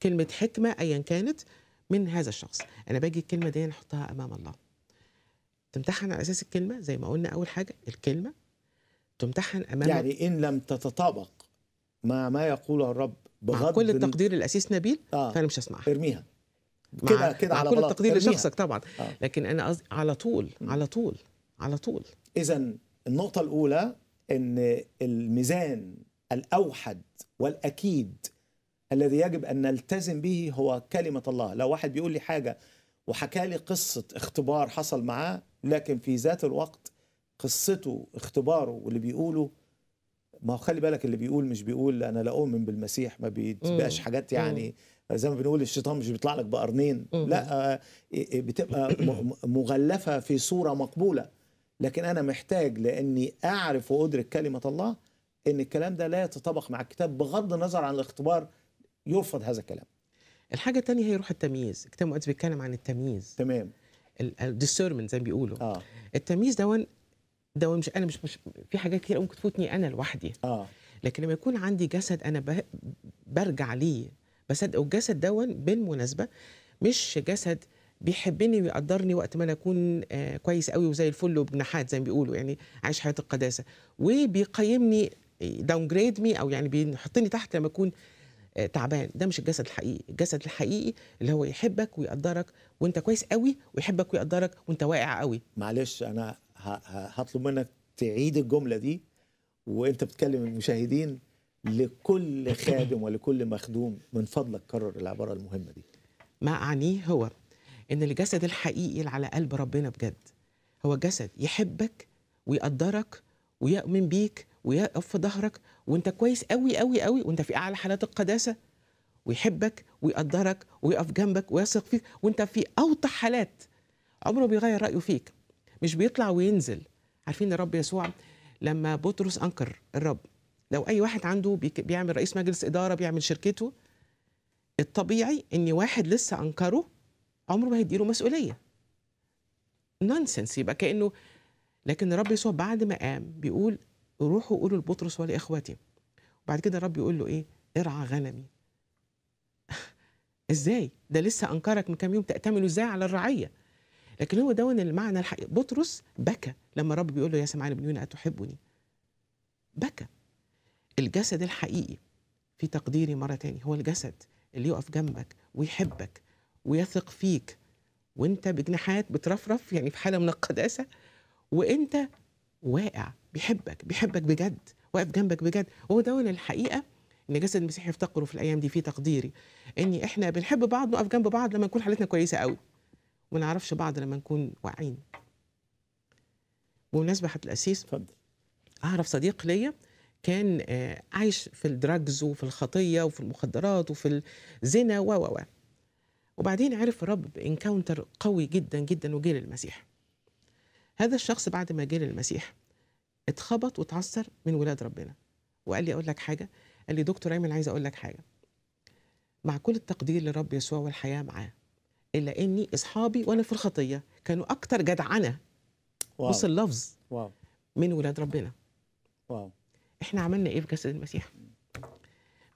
كلمه حكمه ايا كانت من هذا الشخص انا باجي الكلمه دي نحطها امام الله تمتحن على اساس الكلمه زي ما قلنا اول حاجه الكلمه تمتحن امام يعني ان لم تتطابق مع ما يقوله الرب بغض مع كل التقدير الاسيس نبيل آه. فانا مش هسمعها ارميها كده كده على كل غلط. التقدير ارميها. لشخصك طبعا آه.
لكن انا قصدي على طول على طول على طول اذا النقطه الاولى ان الميزان الاوحد والاكيد الذي يجب ان نلتزم به هو كلمه الله لو واحد بيقول لي حاجه وحكى لي قصه اختبار حصل معاه لكن في ذات الوقت قصته اختباره واللي بيقوله ما هو خلي بالك اللي بيقول مش بيقول انا لا اؤمن بالمسيح ما بيتبقاش حاجات يعني زي ما بنقول الشيطان مش بيطلع لك بقرنين لا آه، آه، بتبقى مغلفه في صوره مقبوله لكن انا محتاج لاني اعرف وادرك كلمه الله ان الكلام ده لا يتطابق مع الكتاب بغض النظر عن الاختبار يرفض هذا الكلام
الحاجه الثانيه هي روح التمييز الكتاب المقدس بيتكلم عن التمييز تمام الديسيرمنت زي ما بيقولوا آه. التمييز دون ده مش انا مش, مش في حاجات كتير ممكن تفوتني انا لوحدي آه. لكن لما يكون عندي جسد انا برجع ليه بصدق والجسد دون بالمناسبه مش جسد بيحبني ويقدرني وقت ما انا اكون آه كويس قوي وزي الفل وبنحات زي ما بيقولوا يعني عايش حياه القداسه وبيقيمني داون جريد مي او يعني بيحطني تحت لما اكون آه، تعبان ده مش الجسد الحقيقي الجسد الحقيقي اللي هو يحبك ويقدرك
وانت كويس قوي ويحبك ويقدرك وانت واقع قوي معلش انا هطلب منك تعيد الجمله دي وانت بتكلم المشاهدين لكل <coughs> خادم ولكل مخدوم من فضلك كرر العباره المهمه دي
ما اعنيه هو ان الجسد الحقيقي اللي على قلب ربنا بجد هو جسد يحبك ويقدرك ويؤمن بيك ويقف في ظهرك وانت كويس قوي قوي قوي وانت في اعلى حالات القداسه ويحبك ويقدرك ويقف جنبك ويثق فيك وانت في اوطى حالات عمره بيغير رايه فيك مش بيطلع وينزل عارفين الرب يسوع لما بطرس انكر الرب لو اي واحد عنده بيعمل رئيس مجلس اداره بيعمل شركته الطبيعي ان واحد لسه انكره عمره ما هيديله مسؤوليه نونسنس يبقى كانه لكن الرب يسوع بعد ما قام بيقول روحوا قولوا لبطرس ولاخوتي وبعد كده الرب يقول له ايه ارعى غنمي <laughs> ازاي ده لسه انكرك من كام يوم تاتمنوا ازاي على الرعيه لكن هو دون المعنى الحقيقي بطرس بكى لما الرب بيقول له يا سمعان بن يونا اتحبني بكى الجسد الحقيقي في تقديري مره تاني هو الجسد اللي يقف جنبك ويحبك ويثق فيك وانت بجناحات بترفرف يعني في حاله من القداسه وانت واقع بيحبك بيحبك بجد واقف جنبك بجد وهو ده الحقيقه ان جسد المسيح يفتقره في الايام دي في تقديري ان احنا بنحب بعض نقف جنب بعض لما نكون حالتنا كويسه قوي وما نعرفش بعض لما نكون واعيين بمناسبه حتى الأسيس اتفضل اعرف صديق ليا كان آه، عايش في الدراجز وفي الخطيه وفي المخدرات وفي الزنا و و و وبعدين عرف الرب بانكاونتر قوي جدا جدا وجه للمسيح هذا الشخص بعد ما جه للمسيح اتخبط واتعثر من ولاد ربنا وقال لي اقول لك حاجه قال لي دكتور ايمن عايز اقول لك حاجه مع كل التقدير لرب يسوع والحياه معاه الا اني اصحابي وانا في الخطيه كانوا اكتر جدعنه بص اللفظ واو. من ولاد ربنا واو. احنا عملنا ايه في جسد المسيح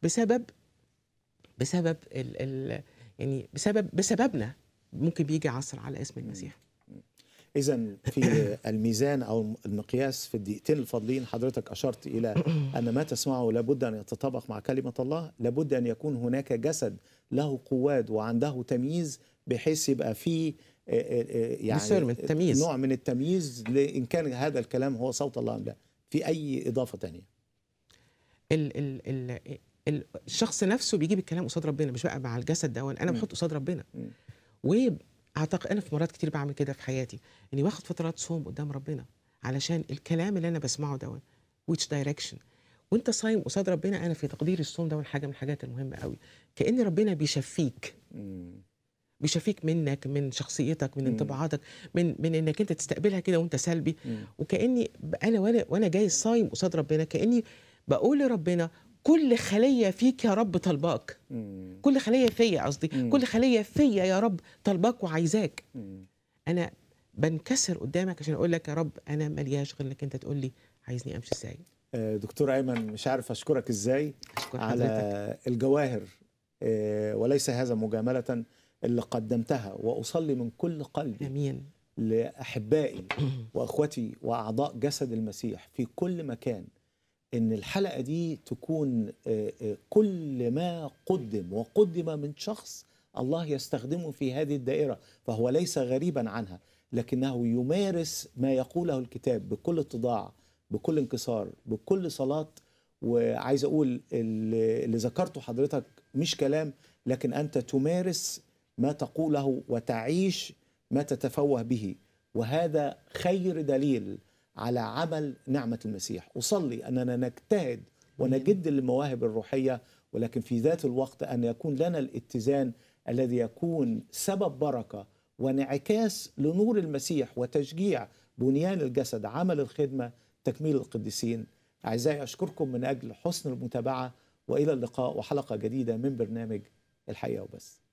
بسبب بسبب ال ال يعني بسبب بسببنا ممكن بيجي عصر على اسم المسيح
اذا في <coughs> الميزان او المقياس في الدقيقتين الفاضلين حضرتك اشرت الى ان ما تسمعه لابد ان يتطابق مع كلمه الله لابد ان يكون هناك جسد له قواد وعنده تمييز بحيث يبقى فيه آه، آه، آه، يعني من التمييز. نوع من التمييز لان كان هذا الكلام هو صوت الله ام لا في اي اضافه ثانيه
ال ال ال الشخص نفسه بيجيب الكلام قصاد ربنا مش بقى مع الجسد ده انا بحط قصاد ربنا م. اعتقد انا في مرات كتير بعمل كده في حياتي اني واخد فترات صوم قدام ربنا علشان الكلام اللي انا بسمعه دوت ويتش دايركشن وانت صايم قصاد ربنا انا في تقدير الصوم ده حاجه من الحاجات المهمه قوي كان ربنا بيشفيك بيشفيك منك من شخصيتك من انطباعاتك من من انك انت تستقبلها كده وانت سلبي وكاني انا وانا وانا جاي صايم قصاد ربنا كاني بقول لربنا كل خلية فيك يا رب طلباك كل خلية فيا قصدي كل خلية فيا يا رب طلباك وعايزاك أنا بنكسر قدامك عشان أقول لك يا رب أنا ملياش غير إنك أنت تقول لي عايزني أمشي إزاي
آه، دكتور أيمن مش عارف أشكرك إزاي أشكر على الجواهر آه، وليس هذا مجاملة اللي قدمتها وأصلي من كل قلبي أمين لأحبائي <clears throat> وأخوتي وأعضاء جسد المسيح في كل مكان ان الحلقه دي تكون آه، آه، كل ما قدم وقدم من شخص الله يستخدمه في هذه الدائره فهو ليس غريبا عنها لكنه يمارس ما يقوله الكتاب بكل اتضاع بكل انكسار بكل صلاه وعايز اقول اللي ذكرته حضرتك مش كلام لكن انت تمارس ما تقوله وتعيش ما تتفوه به وهذا خير دليل على عمل نعمة المسيح أصلي أننا نجتهد ونجد للمواهب الروحية ولكن في ذات الوقت أن يكون لنا الاتزان الذي يكون سبب بركة وانعكاس لنور المسيح وتشجيع بنيان الجسد عمل الخدمة تكميل القديسين أعزائي أشكركم من أجل حسن المتابعة وإلى اللقاء وحلقة جديدة من برنامج الحقيقة وبس